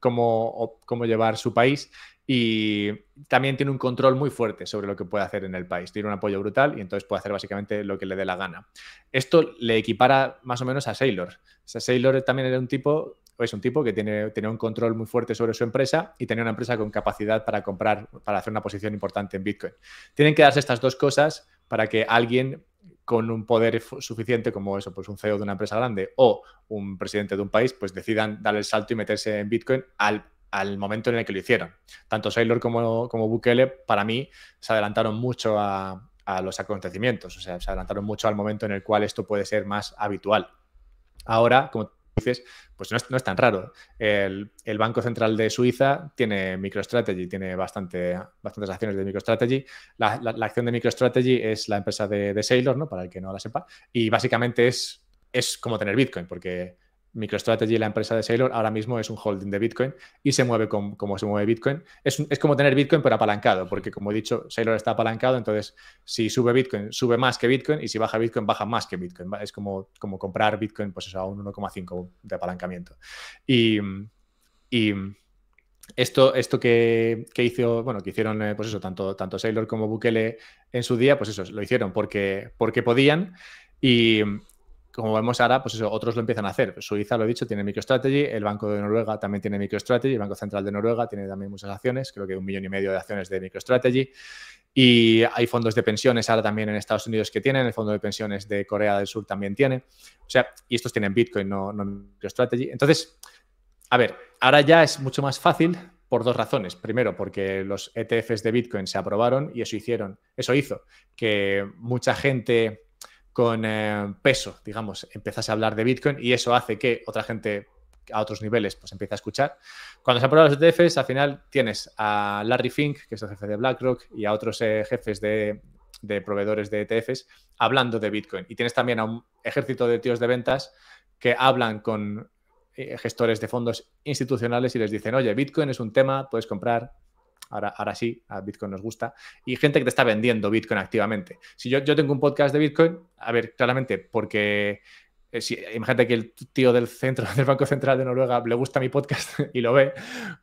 Speaker 1: cómo, llevar su país y también tiene un control muy fuerte sobre lo que puede hacer en el país. Tiene un apoyo brutal y entonces puede hacer básicamente lo que le dé la gana. Esto le equipara más o menos a Sailor. Sailor también era un tipo, es un tipo que tiene, tenía un control muy fuerte sobre su empresa y tenía una empresa con capacidad para comprar, para hacer una posición importante en Bitcoin. Tienen que darse estas dos cosas para que alguien con un poder suficiente como eso, pues un CEO de una empresa grande o un presidente de un país, pues decidan dar el salto y meterse en Bitcoin al, momento en el que lo hicieron. Tanto Sailor como, Bukele, para mí, se adelantaron mucho a, a los acontecimientos, o sea, se adelantaron mucho al momento en el cual esto puede ser más habitual. Ahora, como dices, pues no es, tan raro. El, Banco Central de Suiza tiene MicroStrategy, tiene bastante, bastantes acciones de MicroStrategy. La, la, acción de MicroStrategy es la empresa de, de Sailor, ¿no? Para el que no la sepa. Y básicamente es, es como tener Bitcoin, porque MicroStrategy, la empresa de Sailor, ahora mismo es un holding de Bitcoin y se mueve como se mueve Bitcoin. Es, como tener Bitcoin pero apalancado, porque como he dicho, Sailor está apalancado, entonces si sube Bitcoin, sube más que Bitcoin y si baja Bitcoin, baja más que Bitcoin. Es como, como comprar Bitcoin pues eso, a un 1,5 de apalancamiento. Y, esto, esto que, hizo, bueno, que hicieron eh, pues eso, tanto, tanto Sailor como Bukele en su día, pues eso, lo hicieron porque, porque podían. Y, como vemos ahora, pues eso, otros lo empiezan a hacer. Suiza, lo he dicho, tiene MicroStrategy, el Banco de Noruega también tiene MicroStrategy, el Banco Central de Noruega tiene también muchas acciones, creo que un millón y medio de acciones de MicroStrategy. Y hay fondos de pensiones ahora también en Estados Unidos que tienen, el fondo de pensiones de Corea del Sur también tiene. O sea, y estos tienen Bitcoin, no, no MicroStrategy. Entonces, a ver, ahora ya es mucho más fácil por dos razones. Primero, porque los ETFs de Bitcoin se aprobaron y eso hicieron, eso hizo que mucha gente con eh, peso, digamos, empiezas a hablar de Bitcoin y eso hace que otra gente a otros niveles pues empiece a escuchar. Cuando se aprueban los ETFs, al final tienes a Larry Fink, que es el jefe de BlackRock, y a otros eh, jefes de, proveedores de ETFs hablando de Bitcoin. Y tienes también a un ejército de tíos de ventas que hablan con eh, gestores de fondos institucionales y les dicen, oye, Bitcoin es un tema, puedes comprar, ahora, sí, a Bitcoin nos gusta, y gente que te está vendiendo Bitcoin activamente. Si yo, yo tengo un podcast de Bitcoin, a ver, claramente, porque eh, imagínate que el tío del centro del Banco Central de Noruega le gusta mi podcast y lo ve,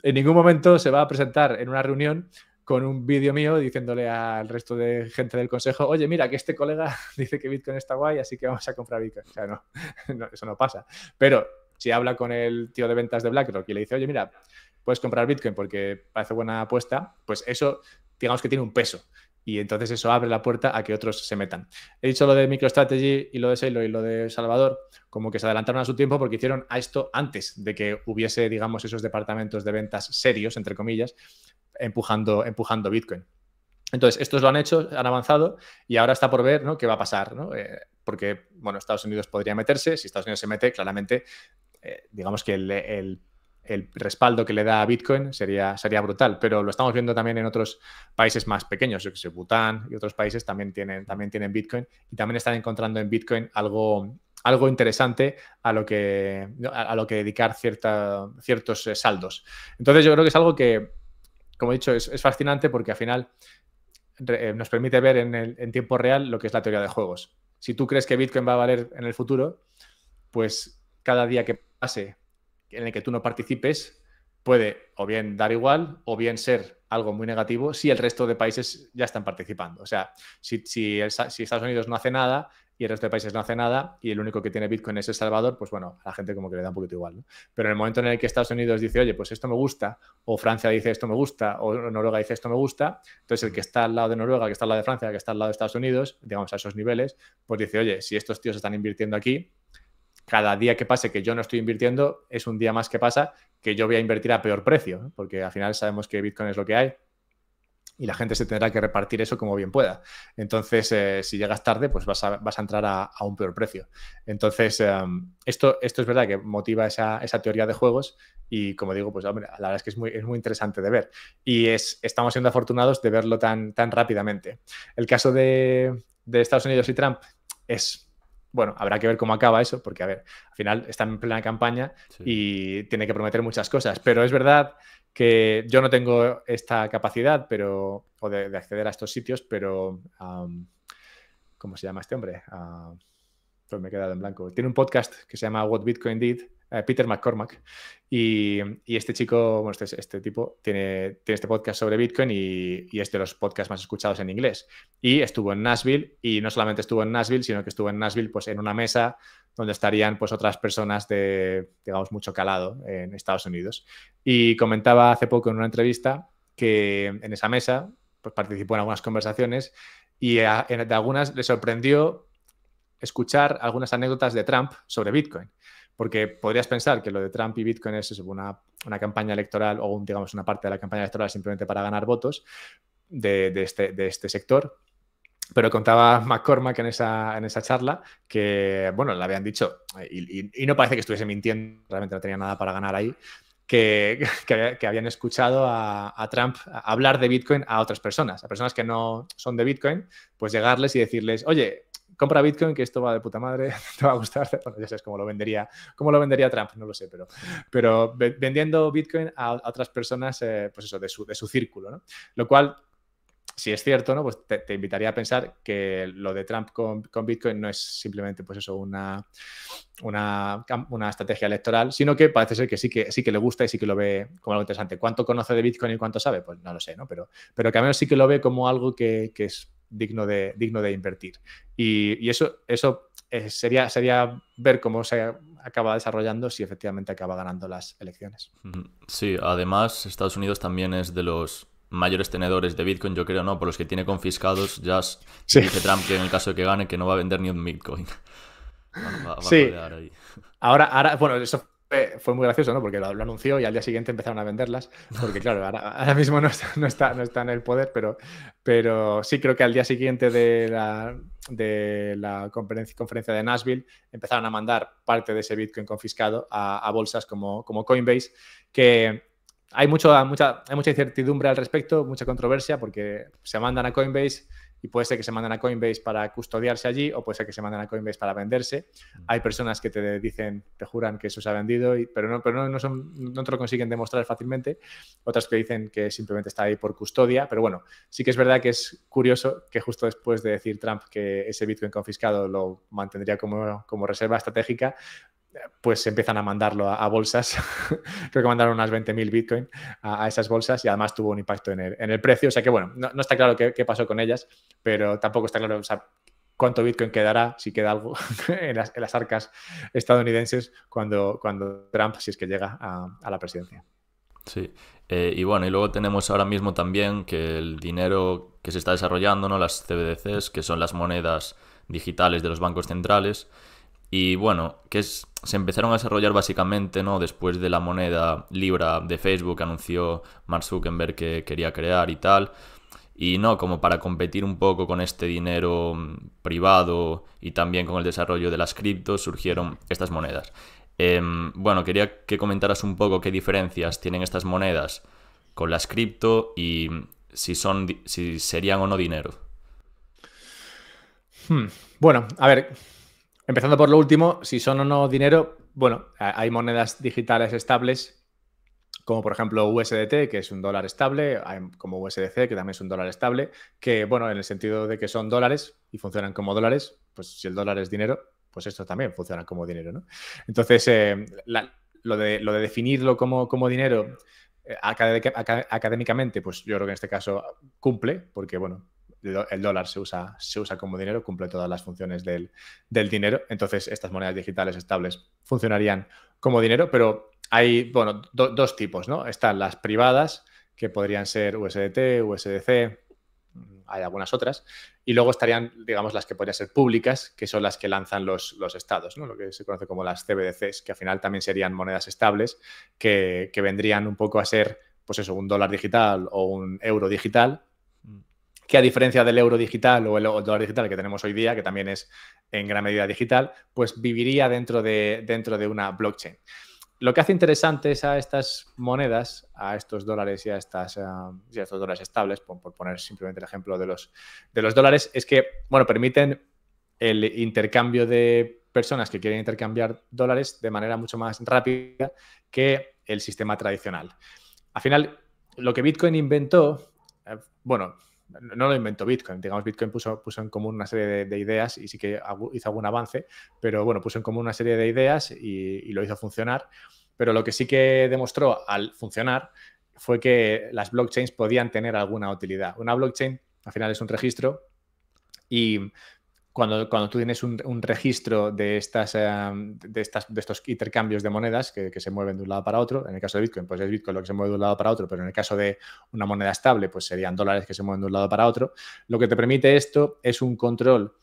Speaker 1: en ningún momento se va a presentar en una reunión con un vídeo mío diciéndole al resto de gente del consejo, oye, mira, que este colega dice que Bitcoin está guay, así que vamos a comprar Bitcoin. O sea, no eso no pasa. Pero si habla con el tío de ventas de BlackRock y le dice, oye, mira, puedes comprar Bitcoin porque parece buena apuesta, pues eso, digamos que tiene un peso. Y entonces eso abre la puerta a que otros se metan. He dicho lo de MicroStrategy y lo de Sailor y lo de Salvador, como que se adelantaron a su tiempo porque hicieron a esto antes de que hubiese, digamos, esos departamentos de ventas serios, entre comillas, empujando, empujando Bitcoin. Entonces, estos lo han hecho, han avanzado y ahora está por ver ¿no? qué va a pasar, ¿no? Eh, porque, bueno, Estados Unidos podría meterse, si Estados Unidos se mete, claramente, eh, digamos que el el respaldo que le da a Bitcoin sería, sería brutal, pero lo estamos viendo también en otros países más pequeños, yo que sé, Bután y otros países también tienen, también tienen Bitcoin y también están encontrando en Bitcoin algo, algo interesante a lo que, a, lo que dedicar ciertos eh, saldos. Entonces yo creo que es algo que, como he dicho, es, fascinante porque al final eh, nos permite ver en, en tiempo real lo que es la teoría de juegos. Si tú crees que Bitcoin va a valer en el futuro, pues cada día que pase en el que tú no participes puede o bien dar igual o bien ser algo muy negativo si el resto de países ya están participando. O sea, si, si, Estados Unidos no hace nada y el resto de países no hace nada y el único que tiene Bitcoin es El Salvador, pues bueno, a la gente como que le da un poquito igual. Pero en el momento en el que Estados Unidos dice, oye, pues esto me gusta, o Francia dice esto me gusta, o Noruega dice esto me gusta, entonces el que está al lado de Noruega, que está al lado de Francia, que está al lado de Estados Unidos, digamos a esos niveles, pues dice, oye, si estos tíos están invirtiendo aquí, cada día que pase que yo no estoy invirtiendo es un día más que pasa que yo voy a invertir a peor precio, porque al final sabemos que Bitcoin es lo que hay y la gente se tendrá que repartir eso como bien pueda. Entonces, eh, si llegas tarde, pues vas a, entrar a, un peor precio. Entonces, eh, esto, esto es verdad que motiva esa, esa, teoría de juegos y, como digo, pues hombre, la verdad es que es muy, es muy interesante de ver y es, estamos siendo afortunados de verlo tan, tan rápidamente. El caso de Estados Unidos y Trump es bueno, habrá que ver cómo acaba eso, porque a ver, al final está en plena campaña y tiene que prometer muchas cosas. Pero es verdad que yo no tengo esta capacidad, pero. o de, acceder a estos sitios, pero. ¿Cómo se llama este hombre? Ah, pues me he quedado en blanco. Tiene un podcast que se llama What Bitcoin Did, eh, Peter McCormack. Y, este chico, bueno, este, este tipo, tiene, este podcast sobre Bitcoin y, es de los podcasts más escuchados en inglés. Y estuvo en Nashville y no solamente estuvo en Nashville, sino que estuvo en Nashville pues en una mesa donde estarían pues otras personas de, digamos, mucho calado en Estados Unidos. Y comentaba hace poco en una entrevista que en esa mesa pues, participó en algunas conversaciones y de algunas le sorprendió escuchar algunas anécdotas de Trump sobre Bitcoin. Porque podrías pensar que lo de Trump y Bitcoin es una, campaña electoral o digamos una parte de la campaña electoral simplemente para ganar votos este, de, este, sector. Pero contaba McCormack en esa, en esa charla que, bueno, le habían dicho, y, no parece que estuviese mintiendo, realmente no tenía nada para ganar ahí, que, habían escuchado a, Trump hablar de Bitcoin a otras personas, a personas que no son de Bitcoin, pues llegarles y decirles, oye, compra Bitcoin, que esto va de puta madre, te va a gustar. Bueno, ya sabes cómo lo vendería, cómo lo vendería Trump, no lo sé, pero, pero vendiendo Bitcoin a, otras personas, eh, pues eso, de su, círculo, ¿no? Lo cual si es cierto, ¿no? Pues te, invitaría a pensar que lo de Trump con, Bitcoin no es simplemente pues eso, una, una, una, estrategia electoral, sino que parece ser que sí, que sí que le gusta y sí que lo ve como algo interesante. ¿Cuánto conoce de Bitcoin y cuánto sabe? Pues no lo sé, ¿no? Pero, pero que al menos sí que lo ve como algo que es digno de, digno de invertir. Y, eso, eso eh, sería, sería ver cómo se acaba desarrollando si efectivamente acaba ganando las elecciones.
Speaker 2: Sí, además Estados Unidos también es de los mayores tenedores de Bitcoin, yo creo, ¿no? Por los que tiene confiscados, ya se dice Trump que en el caso de que gane, que no va a vender ni un Bitcoin. sí.
Speaker 1: Ahora, ahora, bueno, eso eh, fue, muy gracioso, ¿no? Porque lo, anunció y al día siguiente empezaron a venderlas, porque claro, ahora, mismo no está, en el poder, pero, pero sí creo que al día siguiente de la, conferencia, de Nashville empezaron a mandar parte de ese Bitcoin confiscado a, bolsas como, como Coinbase, que hay, mucho, mucha, hay mucha incertidumbre al respecto, mucha controversia, porque se mandan a Coinbase y puede ser que se manden a Coinbase para custodiarse allí o puede ser que se manden a Coinbase para venderse. Mm. Hay personas que te dicen, te juran que eso se ha vendido, pero, no, pero no, no te lo consiguen demostrar fácilmente. Otras que dicen que simplemente está ahí por custodia, pero bueno, sí que es verdad que es curioso que justo después de decir Trump que ese Bitcoin confiscado lo mantendría como, como reserva estratégica, pues empiezan a mandarlo a, bolsas. Creo que mandaron unas 20.000 Bitcoin a, esas bolsas y además tuvo un impacto en el, precio. O sea que, bueno, no, está claro qué, qué, pasó con ellas, pero tampoco está claro cuánto Bitcoin quedará, si queda algo en, las, arcas estadounidenses cuando, cuando Trump, si es que llega a, la presidencia.
Speaker 2: Sí, eh, y bueno, y luego tenemos ahora mismo también que el dinero que se está desarrollando, ¿no? Las CBDCs, que son las monedas digitales de los bancos centrales, y bueno, que se empezaron a desarrollar básicamente ¿no? después de la moneda Libra de Facebook, anunció Mark Zuckerberg que quería crear y tal. Y no, como para competir un poco con este dinero mm, privado y también con el desarrollo de las criptos, surgieron estas monedas. Em, bueno, quería que comentaras un poco qué diferencias tienen estas monedas con las cripto y mm, si, son, si serían o no dinero.
Speaker 1: Hmm. Bueno, a ver, Empezando por lo último, si son o no dinero, bueno, hay monedas digitales estables, como por ejemplo USDT, que es un dólar estable, como USDC, que también es un dólar estable, que bueno, en el sentido de que son dólares y funcionan como dólares, pues si el dólar es dinero, pues esto también funciona como dinero, ¿no? Entonces, eh, lo, de, lo, de, definirlo como, como dinero eh, académicamente, pues yo creo que en este caso cumple, porque bueno, el dólar se usa, se usa como dinero, cumple todas las funciones del, dinero. Entonces, estas monedas digitales estables funcionarían como dinero, pero hay, bueno, dos tipos, ¿no? Están las privadas, que podrían ser USDT, USDC, mm, hay algunas otras, y luego estarían, digamos, las que podrían ser públicas, que son las que lanzan los, estados, ¿no? lo que se conoce como las CBDCs, que al final también serían monedas estables, que, que vendrían un poco a ser, pues eso, un dólar digital o un euro digital, que a diferencia del euro digital o el dólar digital que tenemos hoy día, que también es en gran medida digital, pues viviría dentro de, dentro de una blockchain. Lo que hace interesantes a estas monedas, a estos dólares y a, estas, eh, estos dólares estables, por, poner simplemente el ejemplo de los, de los dólares, es que, bueno, permiten el intercambio de personas que quieren intercambiar dólares de manera mucho más rápida que el sistema tradicional. Al final, lo que Bitcoin inventó, eh, bueno, no lo inventó Bitcoin, digamos, Bitcoin puso, puso en común una serie de, ideas y sí que hizo algún avance, pero bueno, puso en común una serie de ideas y, y lo hizo funcionar. Pero lo que sí que demostró al funcionar fue que las blockchains podían tener alguna utilidad. Una blockchain, al final, es un registro y cuando, tú tienes un, registro em, de, estas, de, estos intercambios de monedas que, que, se mueven de un lado para otro, en el caso de Bitcoin, pues es Bitcoin lo que se mueve de un lado para otro, pero en el caso de una moneda estable, pues serían dólares que se mueven de un lado para otro, lo que te permite esto es un control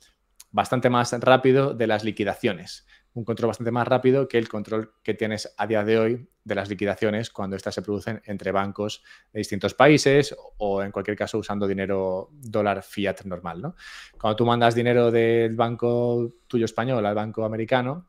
Speaker 1: bastante más rápido de las liquidaciones un control bastante más rápido que el control que tienes a día de hoy de las liquidaciones cuando éstas se producen entre bancos de distintos países o en cualquier caso usando dinero dólar fiat normal. ¿no? Cuando tú mandas dinero del banco tuyo español al banco americano,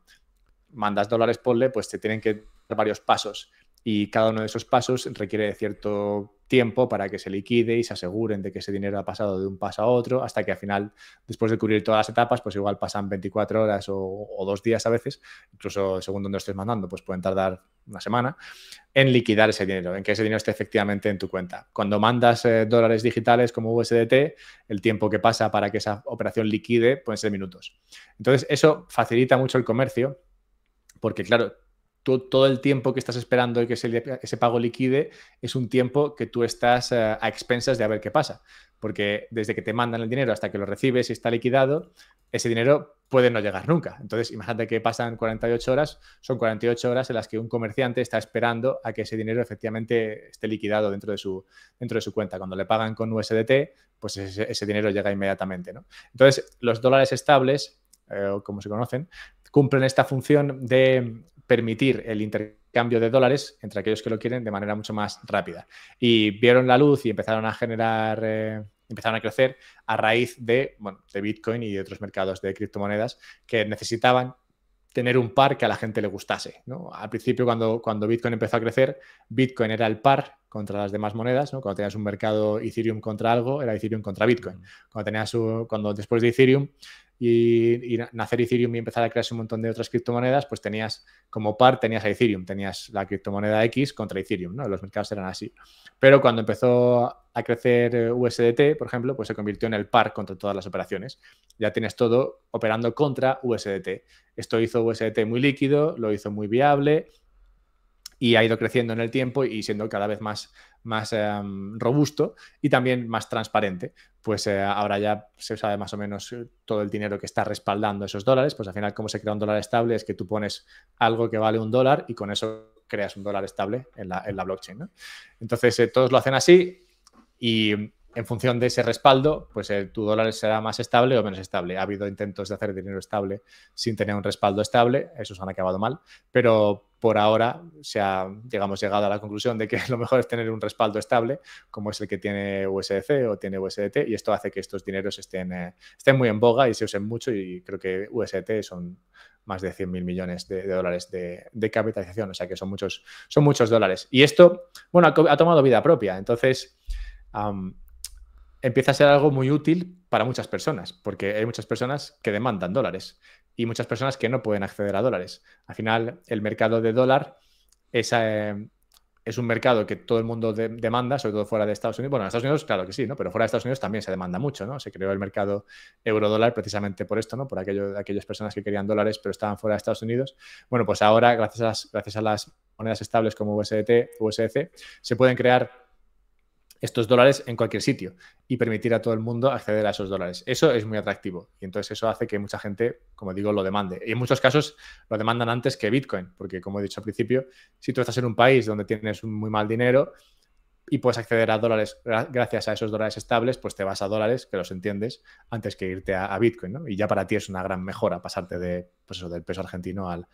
Speaker 1: mandas dólares le pues te tienen que dar varios pasos y cada uno de esos pasos requiere de cierto tiempo para que se liquide y se aseguren de que ese dinero ha pasado de un paso a otro, hasta que al final, después de cubrir todas las etapas, pues igual pasan 24 horas o, dos días a veces, incluso según donde estés mandando, pues pueden tardar una semana, en liquidar ese dinero, en que ese dinero esté efectivamente en tu cuenta. Cuando mandas eh, dólares digitales como USDT, el tiempo que pasa para que esa operación liquide pueden ser minutos. Entonces, eso facilita mucho el comercio, porque claro, todo el tiempo que estás esperando y que ese, pago liquide es un tiempo que tú estás eh, a expensas de a ver qué pasa. Porque desde que te mandan el dinero hasta que lo recibes y está liquidado, ese dinero puede no llegar nunca. Entonces, imagínate que pasan 48 horas, son 48 horas en las que un comerciante está esperando a que ese dinero efectivamente esté liquidado dentro de su, dentro de su cuenta. Cuando le pagan con USDT, pues ese, dinero llega inmediatamente. ¿no? Entonces, los dólares estables, eh, como se conocen, cumplen esta función de permitir el intercambio de dólares entre aquellos que lo quieren de manera mucho más rápida. Y vieron la luz y empezaron a generar, eh, empezaron a crecer a raíz de, bueno, de Bitcoin y de otros mercados de criptomonedas que necesitaban tener un par que a la gente le gustase. ¿no? Al principio, cuando, cuando Bitcoin empezó a crecer, Bitcoin era el par contra las demás monedas. ¿no? Cuando tenías un mercado Ethereum contra algo, era Ethereum contra Bitcoin. Cuando, tenías un, cuando después de Ethereum y, nacer Ethereum y empezar a crearse un montón de otras criptomonedas, pues tenías como par, tenías Ethereum, tenías la criptomoneda X contra Ethereum, ¿no? Los mercados eran así. Pero cuando empezó a crecer eh, USDT, por ejemplo, pues se convirtió en el par contra todas las operaciones. Ya tienes todo operando contra USDT. Esto hizo USDT muy líquido, lo hizo muy viable, y ha ido creciendo en el tiempo y siendo cada vez más, más em, robusto y también más transparente. Pues eh, ahora ya se sabe más o menos eh, todo el dinero que está respaldando esos dólares. Pues al final, cómo se crea un dólar estable es que tú pones algo que vale un dólar y con eso creas un dólar estable en la, blockchain. Entonces, eh, todos lo hacen así y en función de ese respaldo, pues tu dólar será más estable o menos estable. Ha habido intentos de hacer dinero estable sin tener un respaldo estable, esos han acabado mal, pero por ahora se ha, llegado a la conclusión de que lo mejor es tener un respaldo estable, como es el que tiene USDC o tiene USDT, y esto hace que estos dineros estén, eh, estén muy en boga y se usen mucho, y creo que USDT son más de 100 mil millones de, dólares de, capitalización, o sea que son muchos, son muchos dólares. Y esto, bueno, ha, tomado vida propia, entonces empieza a ser algo muy útil para muchas personas, porque hay muchas personas que demandan dólares y muchas personas que no pueden acceder a dólares. Al final, el mercado de dólar es, eh, un mercado que todo el mundo demanda, sobre todo fuera de Estados Unidos. Bueno, en Estados Unidos, claro que sí, ¿no? Pero fuera de Estados Unidos también se demanda mucho, ¿no? Se creó el mercado eurodólar precisamente por esto, ¿no? Por aquellas personas que querían dólares pero estaban fuera de Estados Unidos. Bueno, pues ahora, gracias a las, gracias a las monedas estables como USDT, USDC, se pueden crear estos dólares en cualquier sitio y permitir a todo el mundo acceder a esos dólares. Eso es muy atractivo y entonces eso hace que mucha gente, como digo, lo demande. Y en muchos casos lo demandan antes que Bitcoin, porque como he dicho al principio, si tú estás en un país donde tienes muy mal dinero, y puedes acceder a dólares gracias a esos dólares estables, pues te vas a dólares, que los entiendes, antes que irte a, Bitcoin, Y ya para ti es una gran mejora pasarte de, pues eso, del peso argentino al,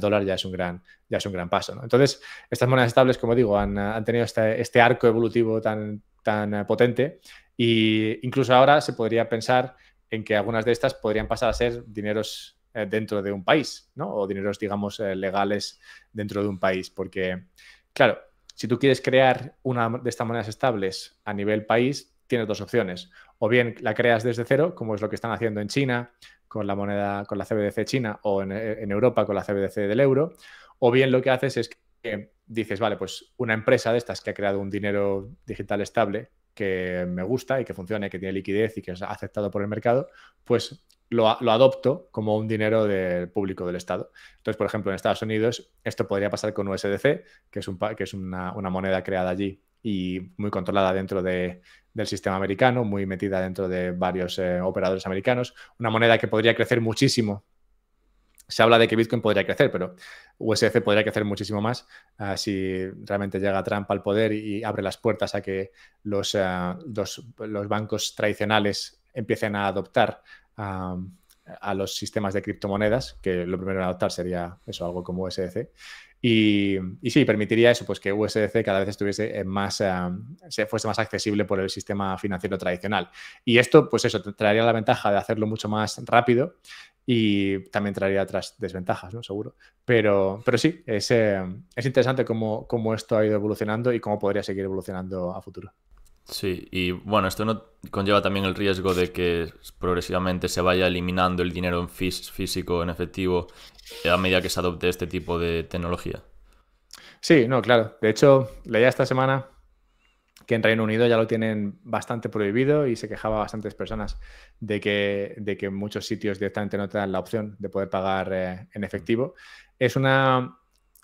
Speaker 1: dólar, ya es un gran, ya es un gran paso, Entonces, estas monedas estables, como digo, han, han tenido este, este, arco evolutivo tan, tan eh, potente y incluso ahora se podría pensar en que algunas de estas podrían pasar a ser dineros eh, dentro de un país, ¿no? O dineros, digamos, eh, legales dentro de un país, porque, claro, si tú quieres crear una de estas monedas estables a nivel país, tienes dos opciones. O bien la creas desde cero, como es lo que están haciendo en China con la moneda, con la CBDC china o en, en Europa con la CBDC del euro. O bien lo que haces es que dices, vale, pues una empresa de estas que ha creado un dinero digital estable que me gusta y que funciona y que tiene liquidez y que es aceptado por el mercado, pues lo, adopto como un dinero del público del Estado. Entonces, por ejemplo, en Estados Unidos esto podría pasar con USDC, que es, un, que es una, moneda creada allí y muy controlada dentro del sistema americano, muy metida dentro de varios eh, operadores americanos, una moneda que podría crecer muchísimo. Se habla de que Bitcoin podría crecer, pero USDC podría crecer muchísimo más ah, si realmente llega Trump al poder y, abre las puertas a que los, ah, los bancos tradicionales empiecen a adoptar a, los sistemas de criptomonedas, que lo primero en adoptar sería eso, algo como USDC. Y, sí, permitiría eso, pues que USDC cada vez estuviese eh, más, eh, fuese más accesible por el sistema financiero tradicional. Y esto, pues eso, traería la ventaja de hacerlo mucho más rápido y también traería otras desventajas, ¿no? Seguro. Pero, pero sí, es, eh, es interesante cómo, cómo esto ha ido evolucionando y cómo podría seguir evolucionando a futuro.
Speaker 2: Sí, y bueno, esto no conlleva también el riesgo de que progresivamente se vaya eliminando el dinero en físico, en efectivo, eh, a medida que se adopte este tipo de tecnología. Sí, no, claro. De
Speaker 1: hecho, leía esta semana que en Reino Unido ya lo tienen bastante prohibido y se quejaba a bastantes personas de que, de que muchos sitios directamente no te dan la opción de poder pagar eh, en efectivo. Es una,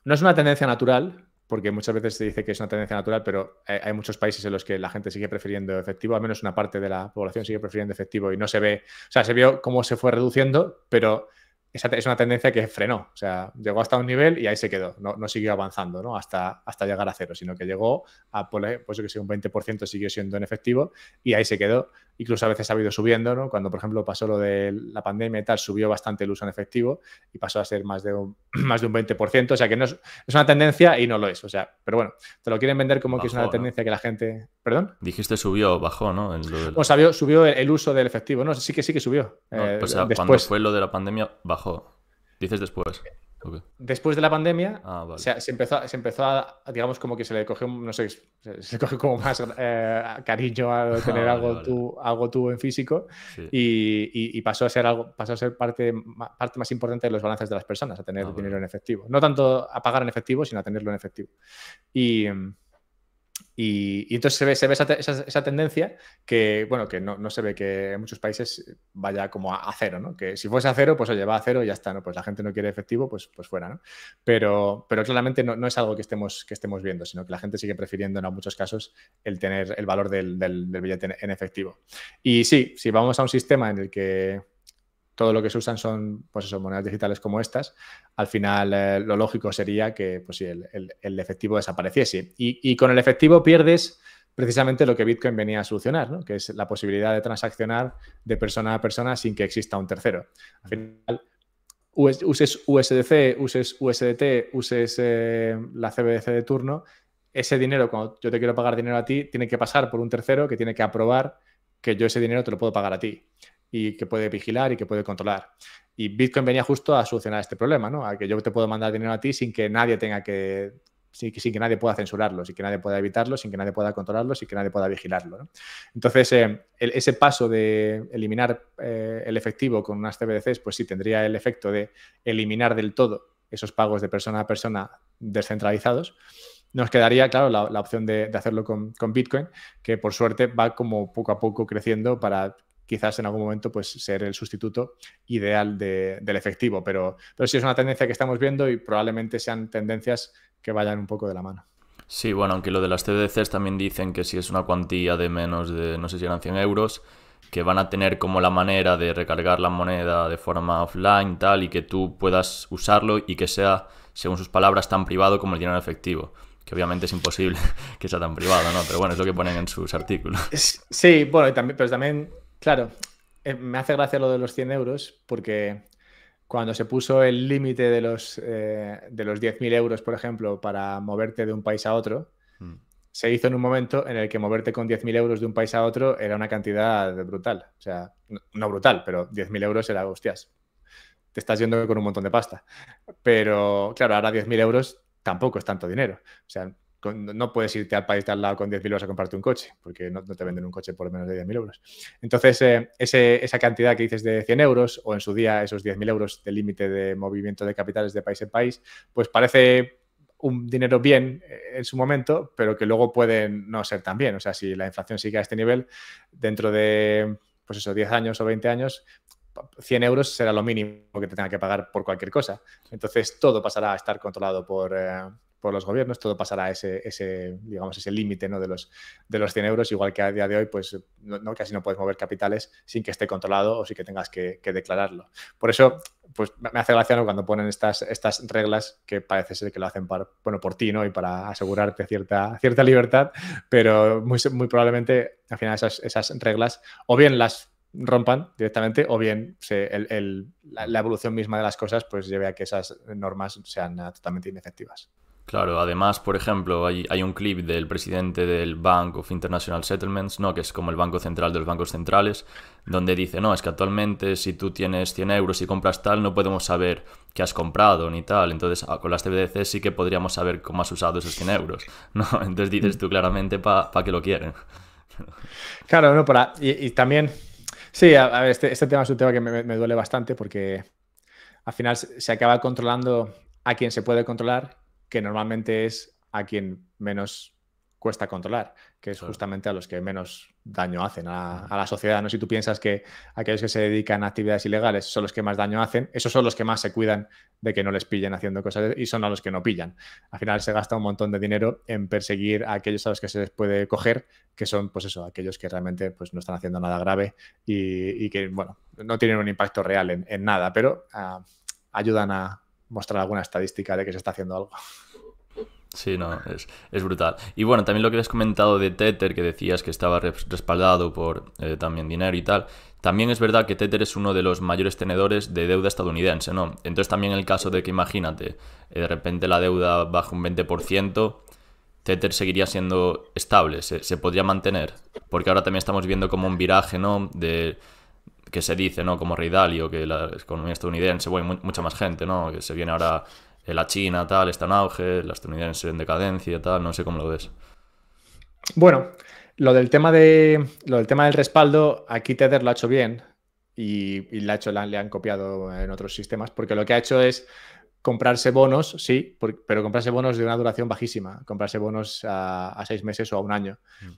Speaker 1: no es una tendencia natural, porque muchas veces se dice que es una tendencia natural, pero hay muchos países en los que la gente sigue prefiriendo efectivo, al menos una parte de la población sigue prefiriendo efectivo y no se ve, o sea, se vio cómo se fue reduciendo, pero esa es una tendencia que frenó, o sea, llegó hasta un nivel y ahí se quedó, no, no siguió avanzando, ¿no? Hasta, hasta llegar a cero, sino que llegó a, pues yo que sé, un 20% siguió siendo en efectivo y ahí se quedó incluso a veces ha ido subiendo, ¿no? Cuando, por ejemplo, pasó lo de la pandemia y tal, subió bastante el uso en efectivo y pasó a ser más de un, más de un 20%, o sea que no es, una tendencia y no lo es, o sea, pero bueno, te lo quieren vender como que es una tendencia que la gente...
Speaker 2: ¿Perdón? Dijiste subió, bajó, ¿no? El, subió el,
Speaker 1: uso del efectivo, ¿no? Sí que sí que subió. Eh, pues, o sea, después. Cuando
Speaker 2: fue lo de la pandemia, bajó. Dices después.
Speaker 1: Después de la pandemia, ah,
Speaker 2: se, se, empezó, a, digamos, como que se le cogió,
Speaker 1: no sé, se, cogió como más eh, cariño a tener algo, Tú, algo tú en físico y, pasó a ser algo, pasó a ser parte, parte más importante de los balances de las personas, a tener ah, dinero en efectivo. No tanto a pagar en efectivo, sino a tenerlo en efectivo. Y, mm, y, entonces se ve, se ve esa, tendencia que, bueno, que no, no, se ve que en muchos países vaya como a, cero, ¿no? Que si fuese a cero, pues oye, va a cero y ya está, ¿no? Pues la gente no quiere efectivo, pues, pues fuera, ¿no? Pero, pero claramente no, no es algo que estemos, que estemos viendo, sino que la gente sigue prefiriendo en muchos casos el tener el valor del, billete en efectivo. Y sí, si vamos a un sistema en el que todo lo que se usan son pues monedas digitales como estas, al final eh, lo lógico sería que pues el, efectivo desapareciese. Y, con el efectivo pierdes precisamente lo que Bitcoin venía a solucionar, que es la posibilidad de transaccionar de persona a persona sin que exista un tercero. Al final, uses USDC, uses USDT, uses eh, la CBDC de turno, ese dinero, cuando yo te quiero pagar dinero a ti, tiene que pasar por un tercero que tiene que aprobar que yo ese dinero te lo puedo pagar a ti y que puede vigilar y que puede controlar. Y Bitcoin venía justo a solucionar este problema, ¿no? A que yo te puedo mandar dinero a ti sin que nadie tenga que sin, que nadie pueda censurarlo, sin que nadie pueda evitarlo, sin que nadie pueda controlarlo, sin que nadie pueda vigilarlo. Entonces, eh, ese paso de eliminar eh, el efectivo con unas CBDCs, pues sí tendría el efecto de eliminar del todo esos pagos de persona a persona descentralizados. Nos quedaría, claro, la, opción de, hacerlo con, Bitcoin, que por suerte va como poco a poco creciendo para quizás en algún momento pues ser el sustituto ideal del efectivo, pero, pero sí es una tendencia que estamos viendo y probablemente sean tendencias que vayan un poco de la mano.
Speaker 2: Sí, bueno, aunque lo de las CDCs también dicen que si es una cuantía de menos de, no sé si eran 100 euros, que van a tener como la manera de recargar la moneda de forma offline, tal, y que tú puedas usarlo y que sea, según sus palabras, tan privado como el dinero efectivo que obviamente es imposible que sea tan privado, ¿no? Pero bueno, es lo que ponen en sus artículos. Sí, bueno, y también, pero también
Speaker 1: Claro, eh, me hace gracia lo de los 100 euros porque cuando se puso el límite de los, eh, de los 10.000 euros, por ejemplo, para moverte de un país a otro, mm. se hizo en un momento en el que moverte con 10.000 euros de un país a otro era una cantidad brutal. O sea, no, brutal, pero 10.000 euros era, hostias, te estás yendo con un montón de pasta. Pero claro, ahora 10.000 euros tampoco es tanto dinero. O sea, no puedes irte al país de al lado con 10.000 euros a comprarte un coche, porque no, te venden un coche por menos de 10.000 euros. Entonces, eh, esa cantidad que dices de 100 euros, o en su día esos 10.000 euros de límite de movimiento de capitales de país en país, pues parece un dinero bien eh, en su momento, pero que luego puede no ser tan bien. O sea, si la inflación sigue a este nivel, dentro de, pues eso, 10 años o 20 años, 100 euros será lo mínimo que te tenga que pagar por cualquier cosa. Entonces, todo pasará a estar controlado por... Eh, por los gobiernos, todo pasará ese, ese digamos, ese límite ¿no? de, los, de los 100 euros, igual que a día de hoy, pues no, casi no puedes mover capitales sin que esté controlado o sin que tengas que, declararlo. Por eso, pues me hace gracia cuando ponen estas, estas reglas que parece ser que lo hacen bueno, por ti, Y para asegurarte cierta, cierta libertad, pero muy, probablemente al final esas, reglas o bien las rompan directamente o bien la, evolución misma de las cosas pues lleve a que esas normas sean eh, totalmente inefectivas.
Speaker 2: Claro, además, por ejemplo, hay, un clip del presidente del Bank of International Settlements, ¿no? que es como el banco central de los bancos centrales, donde dice, no, es que actualmente si tú tienes 100 euros y compras tal, no podemos saber qué has comprado ni tal. Entonces, con las CBDC sí que podríamos saber cómo has usado esos 100 euros. ¿no? Entonces dices tú claramente para qué lo quieren. Claro, no, para... Y, también...
Speaker 1: Sí, este, este, tema es un tema que me duele bastante porque al final se acaba controlando a quien se puede controlar que normalmente es a quien menos cuesta controlar, que es justamente a los que menos daño hacen a, la sociedad. ¿no? Si tú piensas que aquellos que se dedican a actividades ilegales son los que más daño hacen, esos son los que más se cuidan de que no les pillen haciendo cosas y son a los que no pillan. Al final se gasta un montón de dinero en perseguir a aquellos a los que se les puede coger, que son pues eso, aquellos que realmente pues, no están haciendo nada grave y, que bueno, no tienen un impacto real en, nada, pero ah, ayudan a, mostrar alguna estadística de que se está haciendo algo.
Speaker 2: Sí, no, es, brutal. Y bueno, también lo que has comentado de Tether, que decías que estaba respaldado por eh, también dinero y tal, también es verdad que Tether es uno de los mayores tenedores de deuda estadounidense, ¿no? Entonces también el caso de que imagínate, eh, de repente la deuda baja un 20%, Tether seguiría siendo estable, se, se podría mantener, porque ahora también estamos viendo como un viraje, ¿no? De que se dice, ¿no? Como Ridalio, que la economía estadounidense, bueno, mucha más gente, ¿no? Que se viene ahora eh, la China, tal, está en auge, la estadounidense en decadencia, tal, no sé cómo lo ves.
Speaker 1: Bueno, lo del tema de lo del tema del respaldo, aquí Tether lo ha hecho bien y, le han copiado en otros sistemas, porque lo que ha hecho es comprarse bonos, sí, pero comprarse bonos de una duración bajísima, comprarse bonos a, seis meses o a un año. Mm.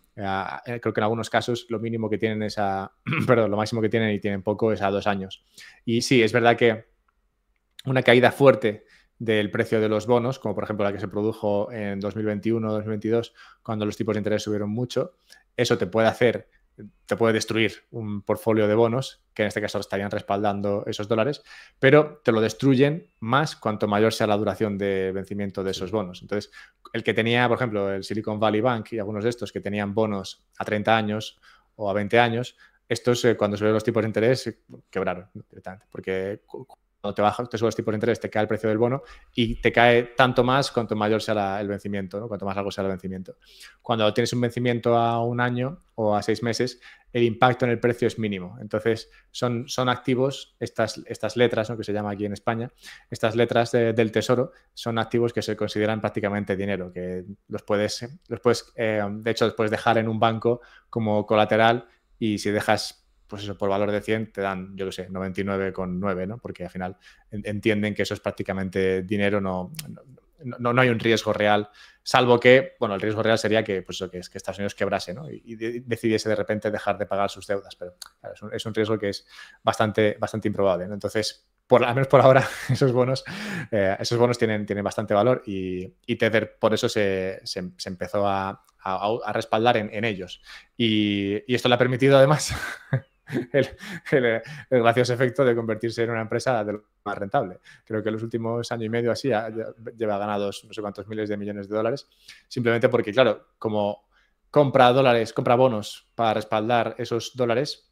Speaker 1: Eh, creo que en algunos casos lo mínimo que tienen es a, perdón, lo máximo que tienen y tienen poco es a dos años. Y sí, es verdad que una caída fuerte del precio de los bonos, como por ejemplo la que se produjo en 2021-2022, cuando los tipos de interés subieron mucho, eso te puede hacer te puede destruir un portfolio de bonos, que en este caso estarían respaldando esos dólares, pero te lo destruyen más cuanto mayor sea la duración de vencimiento de esos bonos. Entonces, el que tenía, por ejemplo, el Silicon Valley Bank y algunos de estos que tenían bonos a 30 años o a 20 años, estos eh, cuando subieron los tipos de interés eh, quebraron directamente, porque cuando te baja te tipos de interés, te cae el precio del bono y te cae tanto más cuanto mayor sea el vencimiento, cuanto más largo sea el vencimiento. Cuando tienes un vencimiento a un año o a seis meses, el impacto en el precio es mínimo. Entonces, son, son activos, estas, estas letras, que se llama aquí en España, estas letras del tesoro, son activos que se consideran prácticamente dinero, que los puedes, los eh, de hecho, los puedes dejar en un banco como colateral y si dejas pues eso, por valor de 100 te dan, yo qué sé, 99,9, ¿no? Porque al final entienden que eso es prácticamente dinero, no, no, hay un riesgo real, salvo que, bueno, el riesgo real sería que, pues, que, Estados Unidos quebrase, ¿no? Y, decidiese de repente dejar de pagar sus deudas, pero es, un, riesgo que es bastante, bastante improbable, Entonces, por, al menos por ahora, esos bonos, eh, esos bonos tienen, tienen bastante valor y, y Tether por eso se, empezó a, respaldar en, ellos. Y, y, esto le ha permitido además el, gracioso efecto de convertirse en una empresa de más rentable. Creo que en los últimos año y medio así lleva ganados no sé cuántos miles de millones de dólares, simplemente porque, claro, como compra dólares, compra bonos para respaldar esos dólares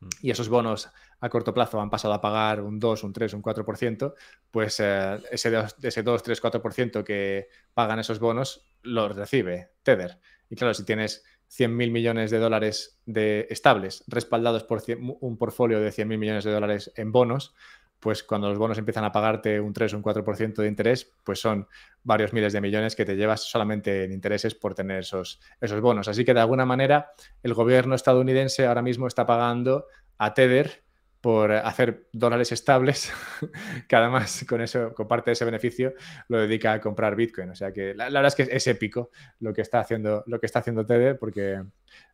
Speaker 1: hmm. y esos bonos a corto plazo han pasado a pagar un 2, un 3, un 4%, pues eh, ese, 2, ese 2, 3, 4% que pagan esos bonos los recibe Tether. Y claro, si tienes 100.000 mil millones de dólares de estables, respaldados por un portfolio de 100 mil millones de dólares en bonos, pues cuando los bonos empiezan a pagarte un 3 o un 4% de interés, pues son varios miles de millones que te llevas solamente en intereses por tener esos, esos bonos. Así que de alguna manera el gobierno estadounidense ahora mismo está pagando a Tether por hacer dólares estables, que además con eso, con parte de ese beneficio, lo dedica a comprar Bitcoin. O sea que la, verdad es que es épico lo que está haciendo, lo que está haciendo porque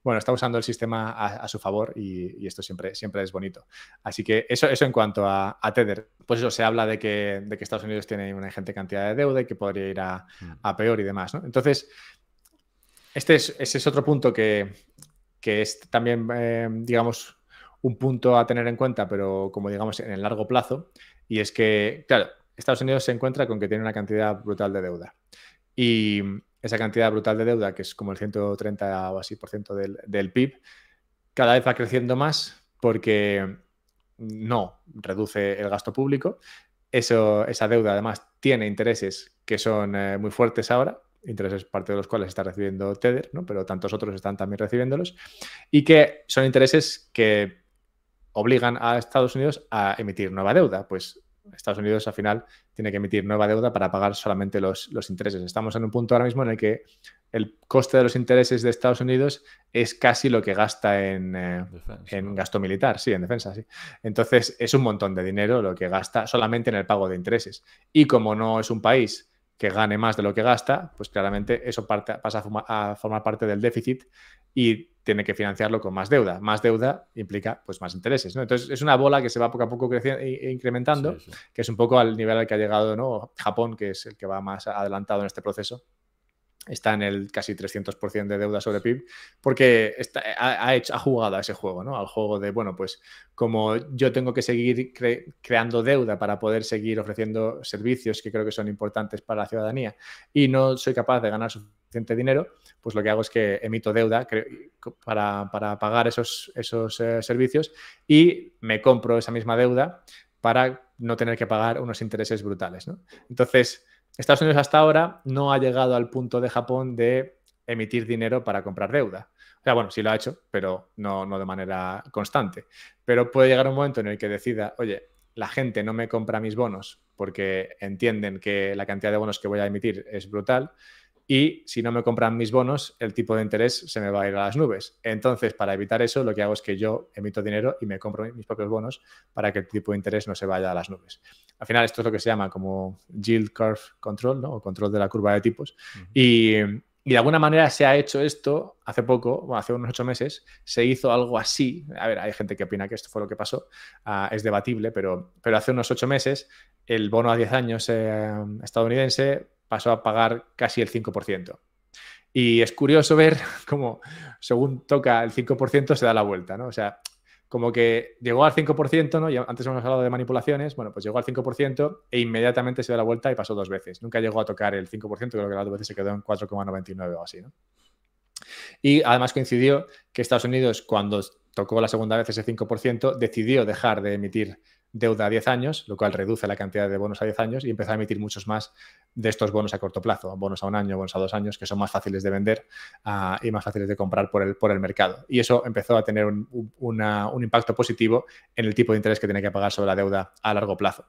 Speaker 1: bueno, está usando el sistema a, su favor y, esto siempre, siempre es bonito. Así que eso, eso en cuanto a, a Tether. Pues eso, se habla de que, Estados Unidos tiene una ingente cantidad de deuda y que podría ir a, mm. peor y demás. Entonces, este es, ese es otro punto que, es también, eh, digamos, un punto a tener en cuenta, pero como digamos en el largo plazo, y es que, claro, Estados Unidos se encuentra con que tiene una cantidad brutal de deuda. Y esa cantidad brutal de deuda, que es como el 130 o así por ciento del, PIB, cada vez va creciendo más porque no reduce el gasto público. Eso, esa deuda además tiene intereses que son eh, muy fuertes ahora, intereses parte de los cuales está recibiendo Tether, ¿no? pero tantos otros están también recibiéndolos, y que son intereses que obligan a Estados Unidos a emitir nueva deuda. Pues Estados Unidos al final tiene que emitir nueva deuda para pagar solamente los, intereses. Estamos en un punto ahora mismo en el que el coste de los intereses de Estados Unidos es casi lo que gasta eh, en, gasto militar, sí, en defensa, sí. Entonces es un montón de dinero lo que gasta solamente en el pago de intereses. Y como no es un país que gane más de lo que gasta, pues claramente eso pasa a, formar parte del déficit y tiene que financiarlo con más deuda. Más deuda implica pues más intereses. Entonces es una bola que se va poco a poco creciendo e, e incrementando, que es un poco al nivel al que ha llegado ¿no? Japón, que es el que va más adelantado en este proceso está en el casi 300% de deuda sobre PIB, porque ha, hecho, jugado a ese juego, ¿no? Al juego de, bueno, pues como yo tengo que seguir creando deuda para poder seguir ofreciendo servicios que creo que son importantes para la ciudadanía y no soy capaz de ganar suficiente dinero, pues lo que hago es que emito deuda para, pagar esos, esos eh, servicios y me compro esa misma deuda para no tener que pagar unos intereses brutales, ¿no? Entonces, Estados Unidos hasta ahora no ha llegado al punto de Japón de emitir dinero para comprar deuda. O sea, bueno, sí lo ha hecho, pero no, no de manera constante. Pero puede llegar un momento en el que decida, oye, la gente no me compra mis bonos porque entienden que la cantidad de bonos que voy a emitir es brutal y si no me compran mis bonos, el tipo de interés se me va a ir a las nubes. Entonces, para evitar eso, lo que hago es que yo emito dinero y me compro mis propios bonos para que el tipo de interés no se vaya a las nubes al final esto es lo que se llama como yield curve control, o control de la curva de tipos. y, de alguna manera se ha hecho esto hace poco, bueno, hace unos ocho meses, se hizo algo así. A ver, hay gente que opina que esto fue lo que pasó, ah, es debatible, pero, pero hace unos ocho meses el bono a 10 años eh, estadounidense pasó a pagar casi el 5%. Y es curioso ver cómo, según toca el 5%, se da la vuelta, ¿no? O sea, como que llegó al 5%, ¿no? antes hemos hablado de manipulaciones, bueno, pues llegó al 5% e inmediatamente se dio la vuelta y pasó dos veces. Nunca llegó a tocar el 5%, creo que las dos veces se quedó en 4,99 o así, ¿no? Y además coincidió que Estados Unidos, cuando tocó la segunda vez ese 5%, decidió dejar de emitir deuda a 10 años, lo cual reduce la cantidad de bonos a 10 años y empieza a emitir muchos más de estos bonos a corto plazo, bonos a un año, bonos a dos años, que son más fáciles de vender ah, y más fáciles de comprar por el, por el mercado. Y eso empezó a tener un, impacto positivo en el tipo de interés que tiene que pagar sobre la deuda a largo plazo,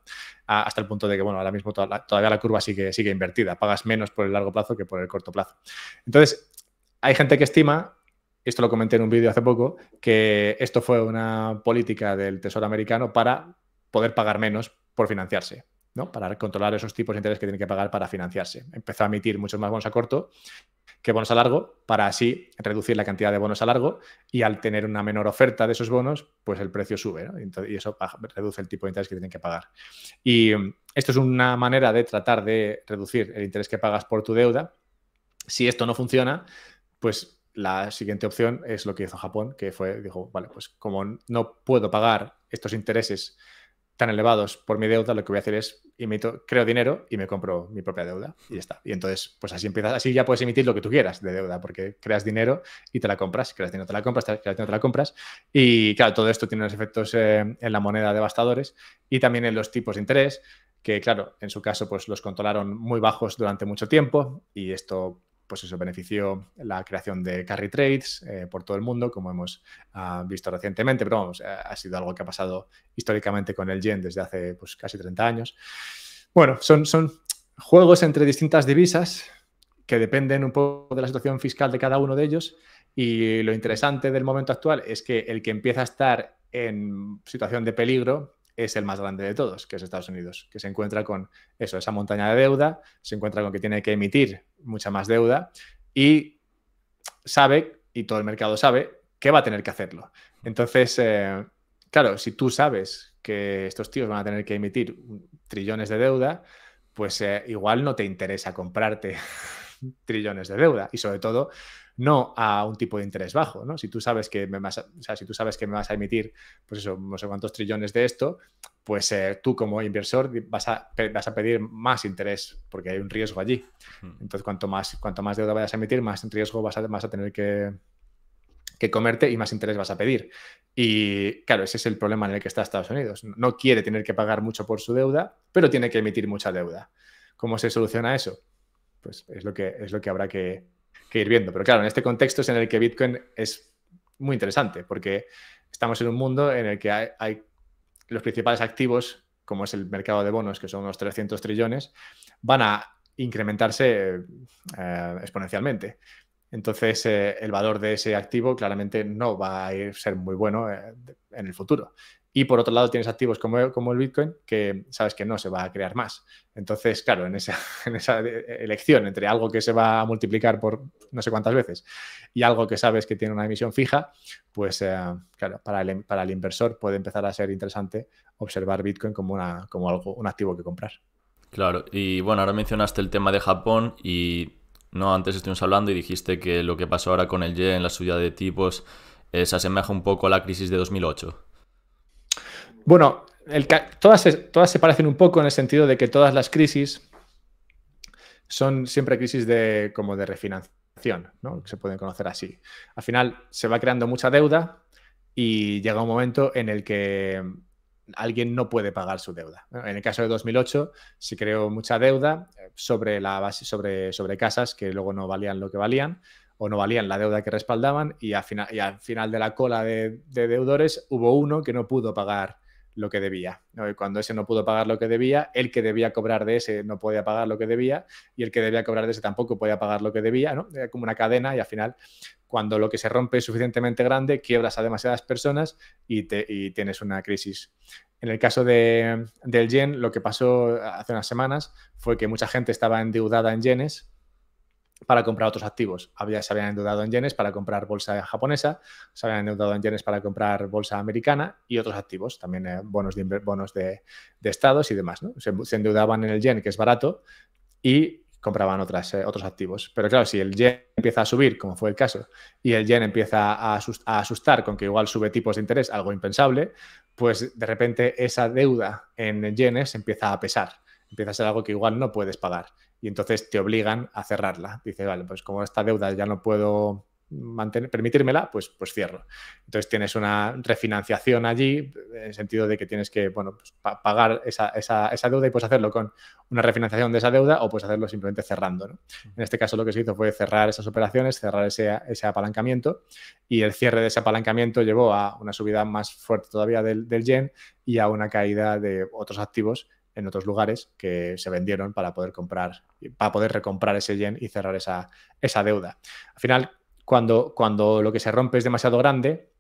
Speaker 1: hasta el punto de que, bueno, ahora mismo todavía la curva sigue, sigue invertida, pagas menos por el largo plazo que por el corto plazo. Entonces, hay gente que estima esto lo comenté en un vídeo hace poco, que esto fue una política del Tesoro americano para poder pagar menos por financiarse, ¿no? Para controlar esos tipos de interés que tienen que pagar para financiarse. Empezó a emitir muchos más bonos a corto que bonos a largo, para así reducir la cantidad de bonos a largo y al tener una menor oferta de esos bonos, pues el precio sube y eso reduce el tipo de interés que tienen que pagar. Y mm, esto es una manera de tratar de reducir el interés que pagas por tu deuda. Si esto no funciona, pues la siguiente opción es lo que hizo Japón, que fue, dijo, vale, pues como no puedo pagar estos intereses tan elevados por mi deuda, lo que voy a hacer es imito, creo dinero y me compro mi propia deuda y ya está. Y entonces, pues así empiezas, así ya puedes emitir lo que tú quieras de deuda, porque creas dinero y te la compras, creas dinero, te la compras, creas dinero, te la compras. Y claro, todo esto tiene unos efectos eh, en la moneda devastadores y también en los tipos de interés, que claro, en su caso, pues los controlaron muy bajos durante mucho tiempo y esto pues eso benefició la creación de carry trades eh, por todo el mundo, como hemos ah, visto recientemente, pero vamos, eh, ha sido algo que ha pasado históricamente con el yen desde hace pues, casi 30 años. Bueno, son, son juegos entre distintas divisas que dependen un poco de la situación fiscal de cada uno de ellos y lo interesante del momento actual es que el que empieza a estar en situación de peligro es el más grande de todos, que es Estados Unidos, que se encuentra con eso, esa montaña de deuda, se encuentra con que tiene que emitir mucha más deuda y sabe, y todo el mercado sabe, que va a tener que hacerlo. Entonces, eh, claro, si tú sabes que estos tíos van a tener que emitir trillones de deuda, pues eh, igual no te interesa comprarte trillones de deuda y sobre todo no a un tipo de interés bajo, ¿no? Si tú sabes que me vas a, si tú sabes que me vas a emitir, pues eso, no sé cuántos trillones de esto, pues eh, tú como inversor vas a, pedir más interés porque hay un riesgo allí. Entonces, cuanto más, cuanto más deuda vayas a emitir, más riesgo vas a, a tener que, que comerte y más interés vas a pedir. Y claro, ese es el problema en el que está Estados Unidos. No quiere tener que pagar mucho por su deuda, pero tiene que emitir mucha deuda. ¿Cómo se soluciona eso? Pues es lo que, es lo que habrá que, ir viendo. Pero claro, en este contexto es en el que Bitcoin es muy interesante, porque estamos en un mundo en el que hay, los principales activos, como es el mercado de bonos, que son unos 300 trillones, van a incrementarse eh, exponencialmente. Entonces, eh, el valor de ese activo claramente no va a ir, ser muy bueno eh, en el futuro. Y por otro lado tienes activos como, como el Bitcoin que sabes que no se va a crear más. Entonces, claro, en esa, en esa elección entre algo que se va a multiplicar por no sé cuántas veces y algo que sabes que tiene una emisión fija, pues eh, claro, para el, para el inversor puede empezar a ser interesante observar Bitcoin como, una, como algo, un activo que comprar.
Speaker 2: Claro, y bueno, ahora mencionaste el tema de Japón y no antes estuvimos hablando y dijiste que lo que pasó ahora con el yen, la subida de tipos eh, se asemeja un poco a la crisis de 2008.
Speaker 1: Bueno, todas, todas se parecen un poco en el sentido de que todas las crisis son siempre crisis de, como de refinanciación, ¿no? se pueden conocer así. Al final se va creando mucha deuda y llega un momento en el que alguien no puede pagar su deuda. En el caso de 2008 se creó mucha deuda eh, sobre, la base, sobre, sobre casas que luego no valían lo que valían o no valían la deuda que respaldaban y, al final, y al final de la cola de, deudores hubo uno que no pudo pagar lo que debía. Cuando ese no pudo pagar lo que debía, el que debía cobrar de ese no podía pagar lo que debía y el que debía cobrar de ese tampoco podía pagar lo que debía, como una cadena y al final cuando lo que se rompe es suficientemente grande, quiebras a demasiadas personas y, te, tienes una crisis. En el caso de, del yen, lo que pasó hace unas semanas fue que mucha gente estaba endeudada en yenes para comprar otros activos. Había, se habían endeudado en yenes para comprar bolsa japonesa, se habían endeudado en yenes para comprar bolsa americana y otros activos, también eh, bonos, de, bonos de, estados y demás. Se, endeudaban en el yen, que es barato, y compraban otras, eh, otros activos. Pero claro, si el yen empieza a subir, como fue el caso, y el yen empieza a, asustar con que igual sube tipos de interés, algo impensable, pues de repente esa deuda en yenes empieza a pesar, empieza a ser algo que igual no puedes pagar y entonces te obligan a cerrarla. dice vale, pues como esta deuda ya no puedo mantener, permitírmela, pues, pues cierro. Entonces tienes una refinanciación allí, en el sentido de que tienes que bueno, pues, pagar esa, deuda y puedes hacerlo con una refinanciación de esa deuda o puedes hacerlo simplemente cerrando. En este caso lo que se hizo fue cerrar esas operaciones, cerrar ese, apalancamiento y el cierre de ese apalancamiento llevó a una subida más fuerte todavía del, del yen y a una caída de otros activos en otros lugares que se vendieron para poder comprar, para poder recomprar ese yen y cerrar esa, esa deuda. Al final, cuando, cuando lo que se rompe es demasiado grande,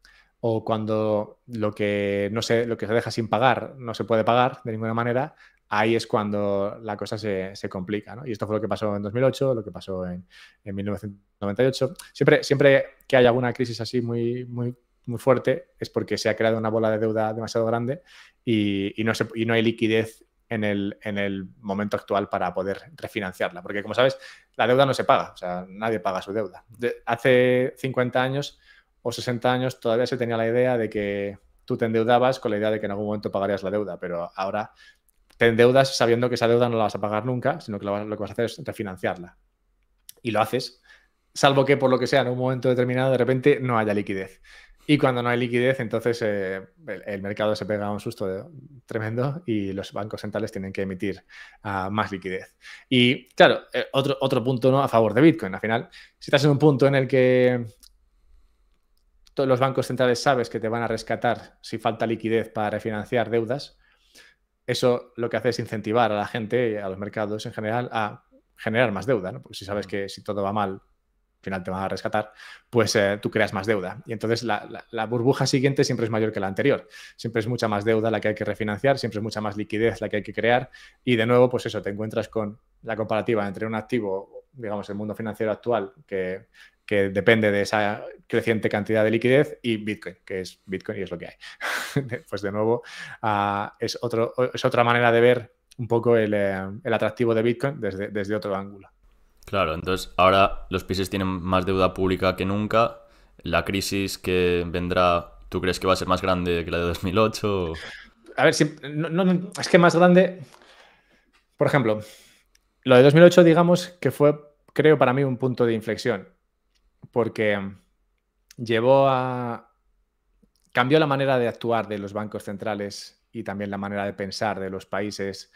Speaker 1: o cuando lo que no se, lo que se deja sin pagar no se puede pagar de ninguna manera, ahí es cuando la cosa se, complica. Y esto fue lo que pasó en 2008, lo que pasó en, en 1998. Siempre, siempre que hay alguna crisis así muy, muy, muy fuerte es porque se ha creado una bola de deuda demasiado grande y, no, se, y no hay liquidez en el, momento actual para poder refinanciarla. Porque como sabes, la deuda no se paga, o sea, nadie paga su deuda. hace 50 años o 60 años todavía se tenía la idea de que tú te endeudabas con la idea de que en algún momento pagarías la deuda, pero ahora te endeudas sabiendo que esa deuda no la vas a pagar nunca, sino que lo, que vas a hacer es refinanciarla. Y lo haces, salvo que por lo que sea, en un momento determinado de repente no haya liquidez. Y cuando no hay liquidez, entonces eh, el, mercado se pega a un susto tremendo y los bancos centrales tienen que emitir ah, más liquidez. Y claro, eh, otro, otro punto ¿no? a favor de Bitcoin. Al final, si estás en un punto en el que todos los bancos centrales sabes que te van a rescatar si falta liquidez para refinanciar deudas, eso lo que hace es incentivar a la gente, y a los mercados en general, a generar más deuda, ¿no? Porque si sabes mm. que si todo va mal, final te van a rescatar, pues eh, tú creas más deuda. Y entonces la, burbuja siguiente siempre es mayor que la anterior. Siempre es mucha más deuda la que hay que refinanciar, siempre es mucha más liquidez la que hay que crear. Y de nuevo, pues eso, te encuentras con la comparativa entre un activo, digamos, el mundo financiero actual, que, depende de esa creciente cantidad de liquidez, y Bitcoin, que es Bitcoin y es lo que hay. pues de nuevo, ah, es, otro, es otra manera de ver un poco el, eh, el atractivo de Bitcoin desde otro ángulo.
Speaker 2: Claro, entonces ahora los países tienen más deuda pública que nunca. La crisis que vendrá, ¿tú crees que va a ser más grande que la de 2008? A ver, si,
Speaker 1: es que más grande, por ejemplo, lo de 2008 digamos que fue, creo para mí, un punto de inflexión, porque em, llevó a... cambió la manera de actuar de los bancos centrales y también la manera de pensar de los países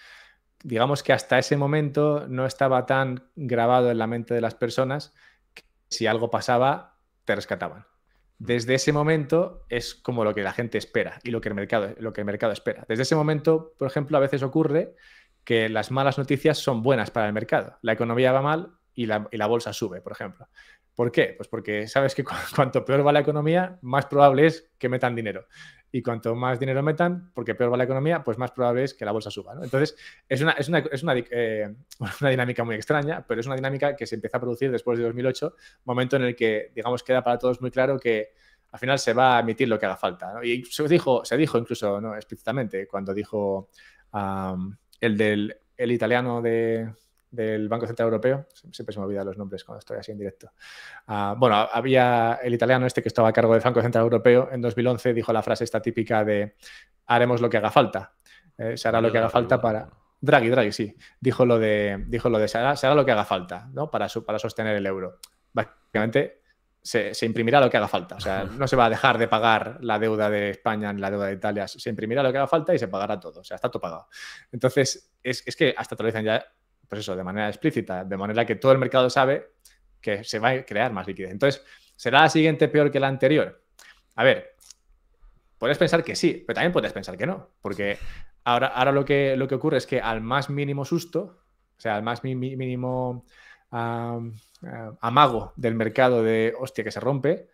Speaker 1: digamos que hasta ese momento no estaba tan grabado en la mente de las personas que si algo pasaba, te rescataban. Desde ese momento es como lo que la gente espera y lo que el mercado, lo que el mercado espera. Desde ese momento, por ejemplo, a veces ocurre que las malas noticias son buenas para el mercado. La economía va mal y la, bolsa sube, por ejemplo. ¿Por qué? Pues porque sabes que cuanto peor va la economía, más probable es que metan dinero y cuanto más dinero metan, porque peor va la economía, pues más probable es que la bolsa suba. Entonces, es, eh, una, dinámica muy extraña, pero es una dinámica que se empieza a producir después de 2008, momento en el que, digamos, queda para todos muy claro que al final se va a emitir lo que haga falta. Y se dijo, se dijo incluso ¿no? explícitamente cuando dijo el del el italiano de del Banco Central Europeo, siempre se me olvidan los nombres cuando estoy así en directo. Ah, bueno, había el italiano este que estaba a cargo del Banco Central Europeo en 2011 dijo la frase esta típica de haremos lo que haga falta, eh, se hará lo que haga falta para... Draghi, Draghi, sí, dijo lo de, dijo lo de se, hará, lo que haga falta ¿no? para, para sostener el euro. Básicamente se, imprimirá lo que haga falta, o sea, no se va a dejar de pagar la deuda de España ni la deuda de Italia, se imprimirá lo que haga falta y se pagará todo, o sea, está todo pagado. Entonces, es, que hasta tal vez ya, pues eso, de manera explícita, de manera que todo el mercado sabe que se va a crear más liquidez. Entonces, ¿será la siguiente peor que la anterior? A ver, puedes pensar que sí, pero también puedes pensar que no, porque ahora, ahora lo, que, lo que ocurre es que al más mínimo susto, o sea, al más mínimo eh, amago del mercado de hostia que se rompe,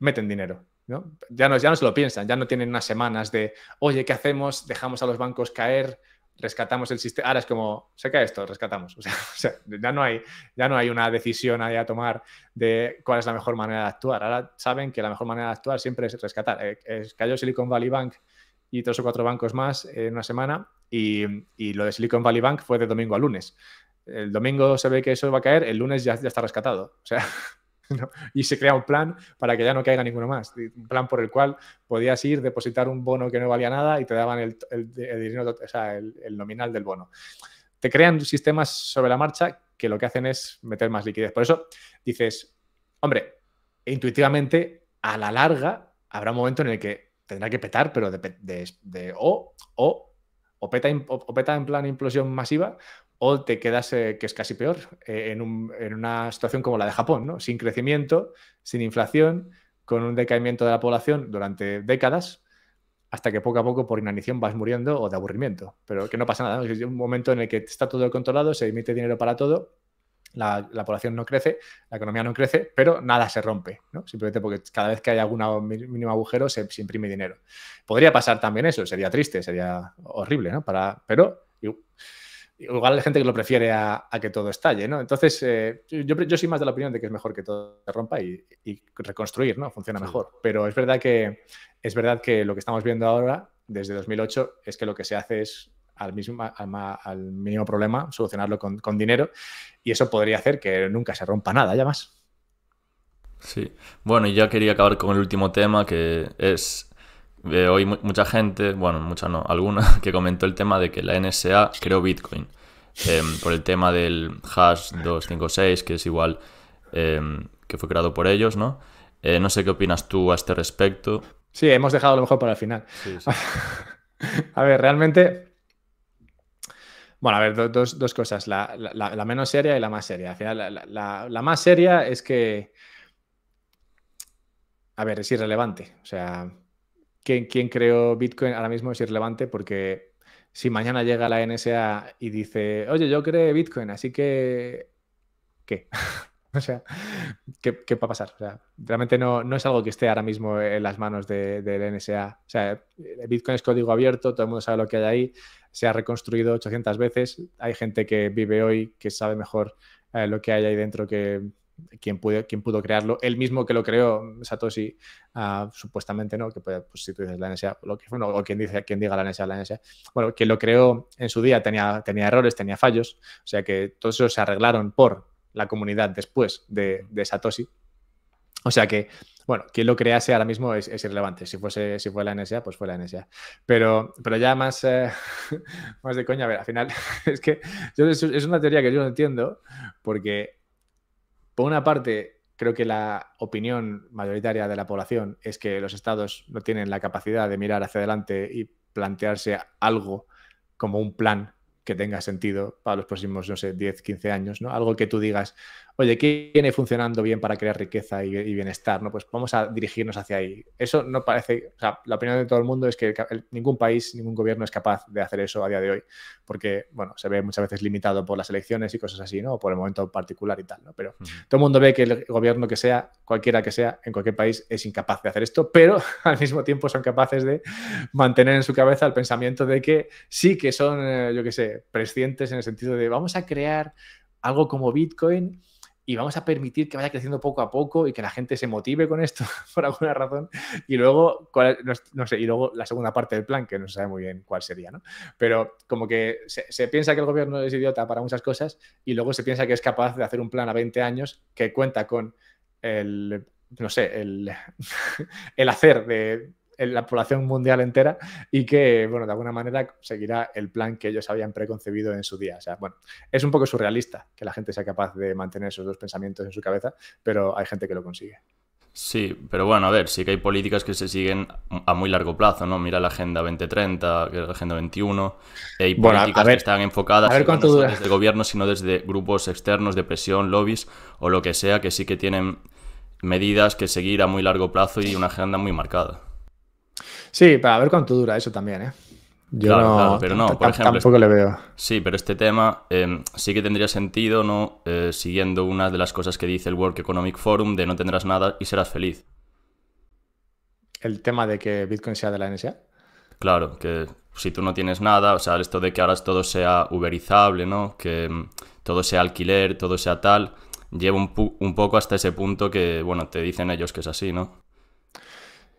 Speaker 1: meten dinero. ¿no? Ya, no, ya no se lo piensan, ya no tienen unas semanas de, oye, ¿qué hacemos? Dejamos a los bancos caer, rescatamos el sistema. Ahora es como, se cae esto, rescatamos. O sea, ya, no hay, ya no hay una decisión ahí a tomar de cuál es la mejor manera de actuar. Ahora saben que la mejor manera de actuar siempre es rescatar. Eh, cayó Silicon Valley Bank y tres o cuatro bancos más en una semana y, lo de Silicon Valley Bank fue de domingo a lunes. El domingo se ve que eso va a caer, el lunes ya, ya está rescatado. O sea, y se crea un plan para que ya no caiga ninguno más. Un plan por el cual podías ir, depositar un bono que no valía nada y te daban el, el, nominal del bono. Te crean sistemas sobre la marcha que lo que hacen es meter más liquidez. Por eso dices, hombre, intuitivamente, a la larga, habrá un momento en el que tendrá que petar, pero de, o, o, o, peta, o, peta, en plan implosión masiva, o te quedas, eh, que es casi peor, eh, en, una situación como la de Japón, sin crecimiento, sin inflación, con un decaimiento de la población durante décadas, hasta que poco a poco por inanición vas muriendo o de aburrimiento. Pero que no pasa nada, es un momento en el que está todo controlado, se emite dinero para todo, la, población no crece, la economía no crece, pero nada se rompe, Simplemente porque cada vez que hay algún mínimo agujero se, imprime dinero. Podría pasar también eso, sería triste, sería horrible, pero igual hay gente que lo prefiere a, que todo estalle, ¿no? Entonces, eh, yo, yo, soy más de la opinión de que es mejor que todo se rompa y, reconstruir, ¿no? Funciona mejor. Pero es verdad, que, es verdad que lo que estamos viendo ahora, desde 2008, es que lo que se hace es al, mínimo problema, solucionarlo con, con, dinero, y eso podría hacer que nunca se rompa nada, ya más.
Speaker 2: Sí, bueno, y ya quería acabar con el último tema, que es hoy mucha gente, bueno, mucha no, alguna, que comentó el tema de que la NSA creó Bitcoin. Em, por el tema del hash 256, que es igual em, que fue creado por ellos, ¿no? Eh, no sé qué opinas tú a este respecto.
Speaker 1: Sí, hemos dejado lo mejor para el final. a ver, realmente. Bueno, a ver, dos, cosas, la, menos seria y la más seria. Al final, la, la, más seria es que. A ver, es irrelevante. O sea, quién, creó Bitcoin ahora mismo es irrelevante porque si mañana llega la NSA y dice, oye, yo creé Bitcoin, así que... ¿Qué? o sea, ¿qué, ¿qué, va a pasar? O sea, realmente no, no, es algo que esté ahora mismo en las manos del de la NSA. O sea, Bitcoin es código abierto, todo el mundo sabe lo que hay ahí, se ha reconstruido 800 veces, hay gente que vive hoy que sabe mejor eh, lo que hay ahí dentro que ¿Quién pudo, pudo crearlo? el mismo que lo creó, Satoshi, ah, supuestamente, ¿no? Que pues, si tú dices la NSA, lo que, o quien, dice, quien diga la NSA, la NSA. Bueno, quien lo creó en su día tenía, tenía errores, tenía fallos, o sea que todos esos se arreglaron por la comunidad después de, Satoshi. O sea que, bueno, quien lo crease ahora mismo es, irrelevante. Si, fuese, si fue la NSA, pues fue la NSA. Pero, pero ya eh, más, de coña, a ver, al final, es que es una teoría que yo no entiendo, porque por una parte, creo que la opinión mayoritaria de la población es que los estados no tienen la capacidad de mirar hacia adelante y plantearse algo como un plan que tenga sentido para los próximos, no sé, 10, 15 años, ¿no? Algo que tú digas, oye, ¿qué viene funcionando bien para crear riqueza y, bienestar? ¿no? Pues vamos a dirigirnos hacia ahí. Eso no parece, o sea, la opinión de todo el mundo es que ningún país, ningún gobierno es capaz de hacer eso a día de hoy, porque, bueno, se ve muchas veces limitado por las elecciones y cosas así, ¿no? O por el momento particular y tal, ¿no? Pero todo el mundo ve que el gobierno que sea, cualquiera que sea, en cualquier país es incapaz de hacer esto, pero al mismo tiempo son capaces de mantener en su cabeza el pensamiento de que sí que son, eh, yo qué sé, prescientes en el sentido de vamos a crear algo como Bitcoin y vamos a permitir que vaya creciendo poco a poco y que la gente se motive con esto por alguna razón. Y luego, no, sé, y luego la segunda parte del plan, que no se sabe muy bien cuál sería, ¿no? Pero como que se, piensa que el gobierno es idiota para muchas cosas y luego se piensa que es capaz de hacer un plan a 20 años que cuenta con el, no sé, el hacer de la población mundial entera y que, bueno, de alguna manera seguirá el plan que ellos habían preconcebido en su día. O sea, bueno, es un poco surrealista que la gente sea capaz de mantener esos dos pensamientos en su cabeza, pero hay gente que lo consigue.
Speaker 2: Sí, pero bueno, a ver, sí que hay políticas que se siguen a muy largo plazo, ¿no? Mira la Agenda 2030, la Agenda 21, hay políticas que están enfocadas no desde gobierno, sino desde grupos externos de presión, lobbies o lo que sea, que sí que tienen medidas que seguir a muy largo plazo y una agenda muy marcada.
Speaker 1: Sí, para ver cuánto dura eso también, ¿eh?
Speaker 2: Yo no, pero no, por ejemplo, tampoco le veo. Sí, pero este tema em, sí que tendría sentido, ¿no? Eh, siguiendo una de las cosas que dice el World Economic Forum de no tendrás nada y serás feliz.
Speaker 1: ¿El tema de que Bitcoin sea de la NSA?
Speaker 2: Claro, que si tú no tienes nada, o sea, esto de que ahora todo sea uberizable, ¿no? Que em, todo sea alquiler, todo sea tal, lleva un poco hasta ese punto que, bueno, te dicen ellos que es así, ¿no?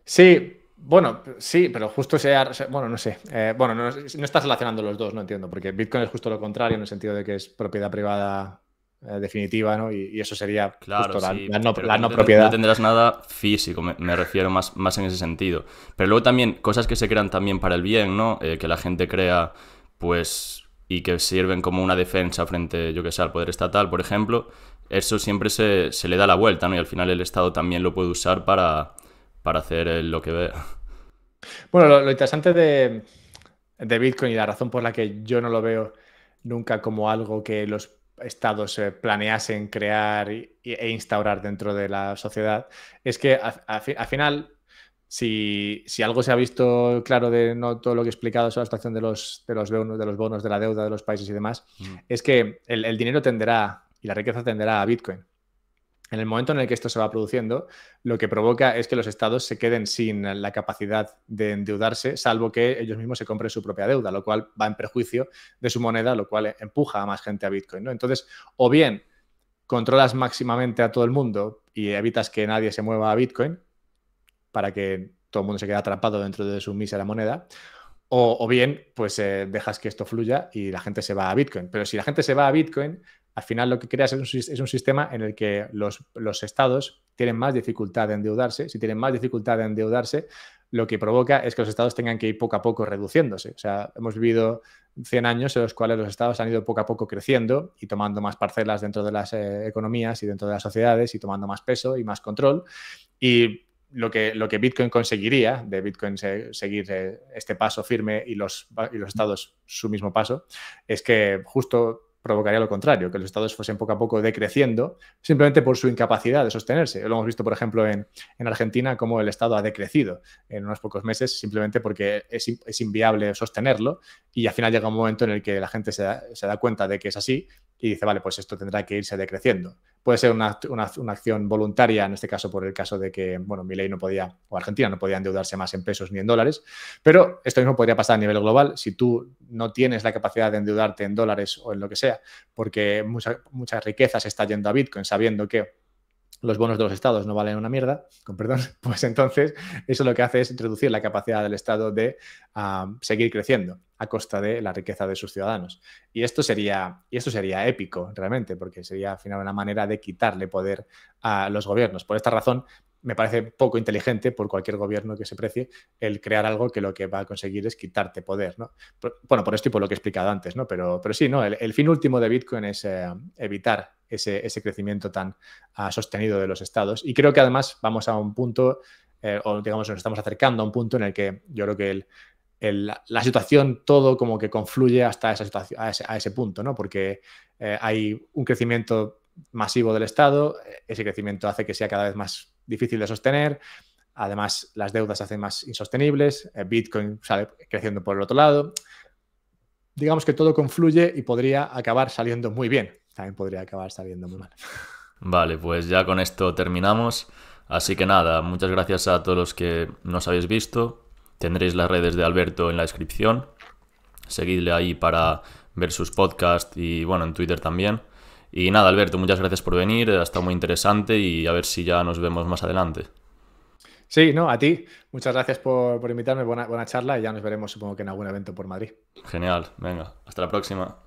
Speaker 2: Sí, bueno, sí, pero justo sea.
Speaker 1: Bueno, no sé. Eh, bueno, no, estás relacionando los dos, no entiendo, porque Bitcoin es justo lo contrario en el sentido de que es propiedad privada eh, definitiva, ¿no? Y, eso sería claro, la, no, propiedad. No
Speaker 2: tendrás nada físico, me, refiero más, más en ese sentido. Pero luego también, cosas que se crean también para el bien, ¿no? Eh, que la gente crea, pues. y que sirven como una defensa frente, yo que sé, al poder estatal, por ejemplo. Eso siempre se, se le da la vuelta, ¿no? Y al final el Estado también lo puede usar para para hacer lo que ve.
Speaker 1: Bueno, lo, interesante de, Bitcoin y la razón por la que yo no lo veo nunca como algo que los estados eh, planeasen crear e instaurar dentro de la sociedad es que al final, si, algo se ha visto claro de no todo lo que he explicado sobre la situación de los, de los, bonos, de los bonos, de la deuda de los países y demás, mm. es que el, el dinero tenderá y la riqueza tenderá a Bitcoin. En el momento en el que esto se va produciendo, lo que provoca es que los estados se queden sin la capacidad de endeudarse, salvo que ellos mismos se compren su propia deuda, lo cual va en perjuicio de su moneda, lo cual empuja a más gente a Bitcoin. ¿no? Entonces, o bien controlas máximamente a todo el mundo y evitas que nadie se mueva a Bitcoin para que todo el mundo se quede atrapado dentro de su la moneda, o, bien, pues eh, dejas que esto fluya y la gente se va a Bitcoin. Pero si la gente se va a Bitcoin, al final lo que creas es un, sistema en el que los, estados tienen más dificultad de endeudarse. Si tienen más dificultad de endeudarse, lo que provoca es que los estados tengan que ir poco a poco reduciéndose. O sea, hemos vivido 100 años en los cuales los estados han ido poco a poco creciendo y tomando más parcelas dentro de las eh, economías y dentro de las sociedades y tomando más peso y más control. Y lo que, lo que Bitcoin conseguiría, de Bitcoin seguir eh, este paso firme y los, y los estados su mismo paso, es que justo provocaría lo contrario, que los estados fuesen poco a poco decreciendo simplemente por su incapacidad de sostenerse. Lo hemos visto, por ejemplo, en, Argentina, cómo el estado ha decrecido en unos pocos meses simplemente porque es, inviable sostenerlo y al final llega un momento en el que la gente se da, se da cuenta de que es así y dice, vale, pues esto tendrá que irse decreciendo. Puede ser una, acción voluntaria, en este caso por el caso de que, bueno, mi ley no podía, o Argentina no podía endeudarse más en pesos ni en dólares, pero esto mismo podría pasar a nivel global si tú no tienes la capacidad de endeudarte en dólares o en lo que sea, porque muchas mucha riqueza se está yendo a Bitcoin sabiendo que los bonos de los estados no valen una mierda, con perdón, pues entonces eso lo que hace es reducir la capacidad del Estado de ah, seguir creciendo a costa de la riqueza de sus ciudadanos. Y esto sería, y esto sería épico realmente, porque sería al final una manera de quitarle poder a los gobiernos. Por esta razón, me parece poco inteligente por cualquier gobierno que se precie el crear algo que lo que va a conseguir es quitarte poder, ¿no? bueno, por esto y por lo que he explicado antes, ¿no? Pero, pero sí, ¿no? El, fin último de Bitcoin es eh, evitar ese, crecimiento tan ah, sostenido de los estados. Y creo que además vamos a un punto, eh, o digamos, nos estamos acercando a un punto en el que yo creo que la, situación, todo como que confluye hasta esa situación, a, ese, punto, ¿no? Porque eh, hay un crecimiento masivo del Estado, ese crecimiento hace que sea cada vez más difícil de sostener. Además, las deudas se hacen más insostenibles. Eh, Bitcoin sale creciendo por el otro lado. Digamos que todo confluye y podría acabar saliendo muy bien. También podría acabar saliendo muy mal.
Speaker 2: Vale, pues ya con esto terminamos. Así que nada, muchas gracias a todos los que nos habéis visto. Tendréis las redes de Alberto en la descripción. Seguidle ahí para ver sus podcasts y bueno, en Twitter también. Y nada, Alberto, muchas gracias por venir, ha estado muy interesante y a ver si ya nos vemos más adelante.
Speaker 1: Sí, no, a ti. Muchas gracias por, por invitarme, buena, buena charla y ya nos veremos supongo que en algún evento por Madrid.
Speaker 2: Genial, venga, hasta la próxima.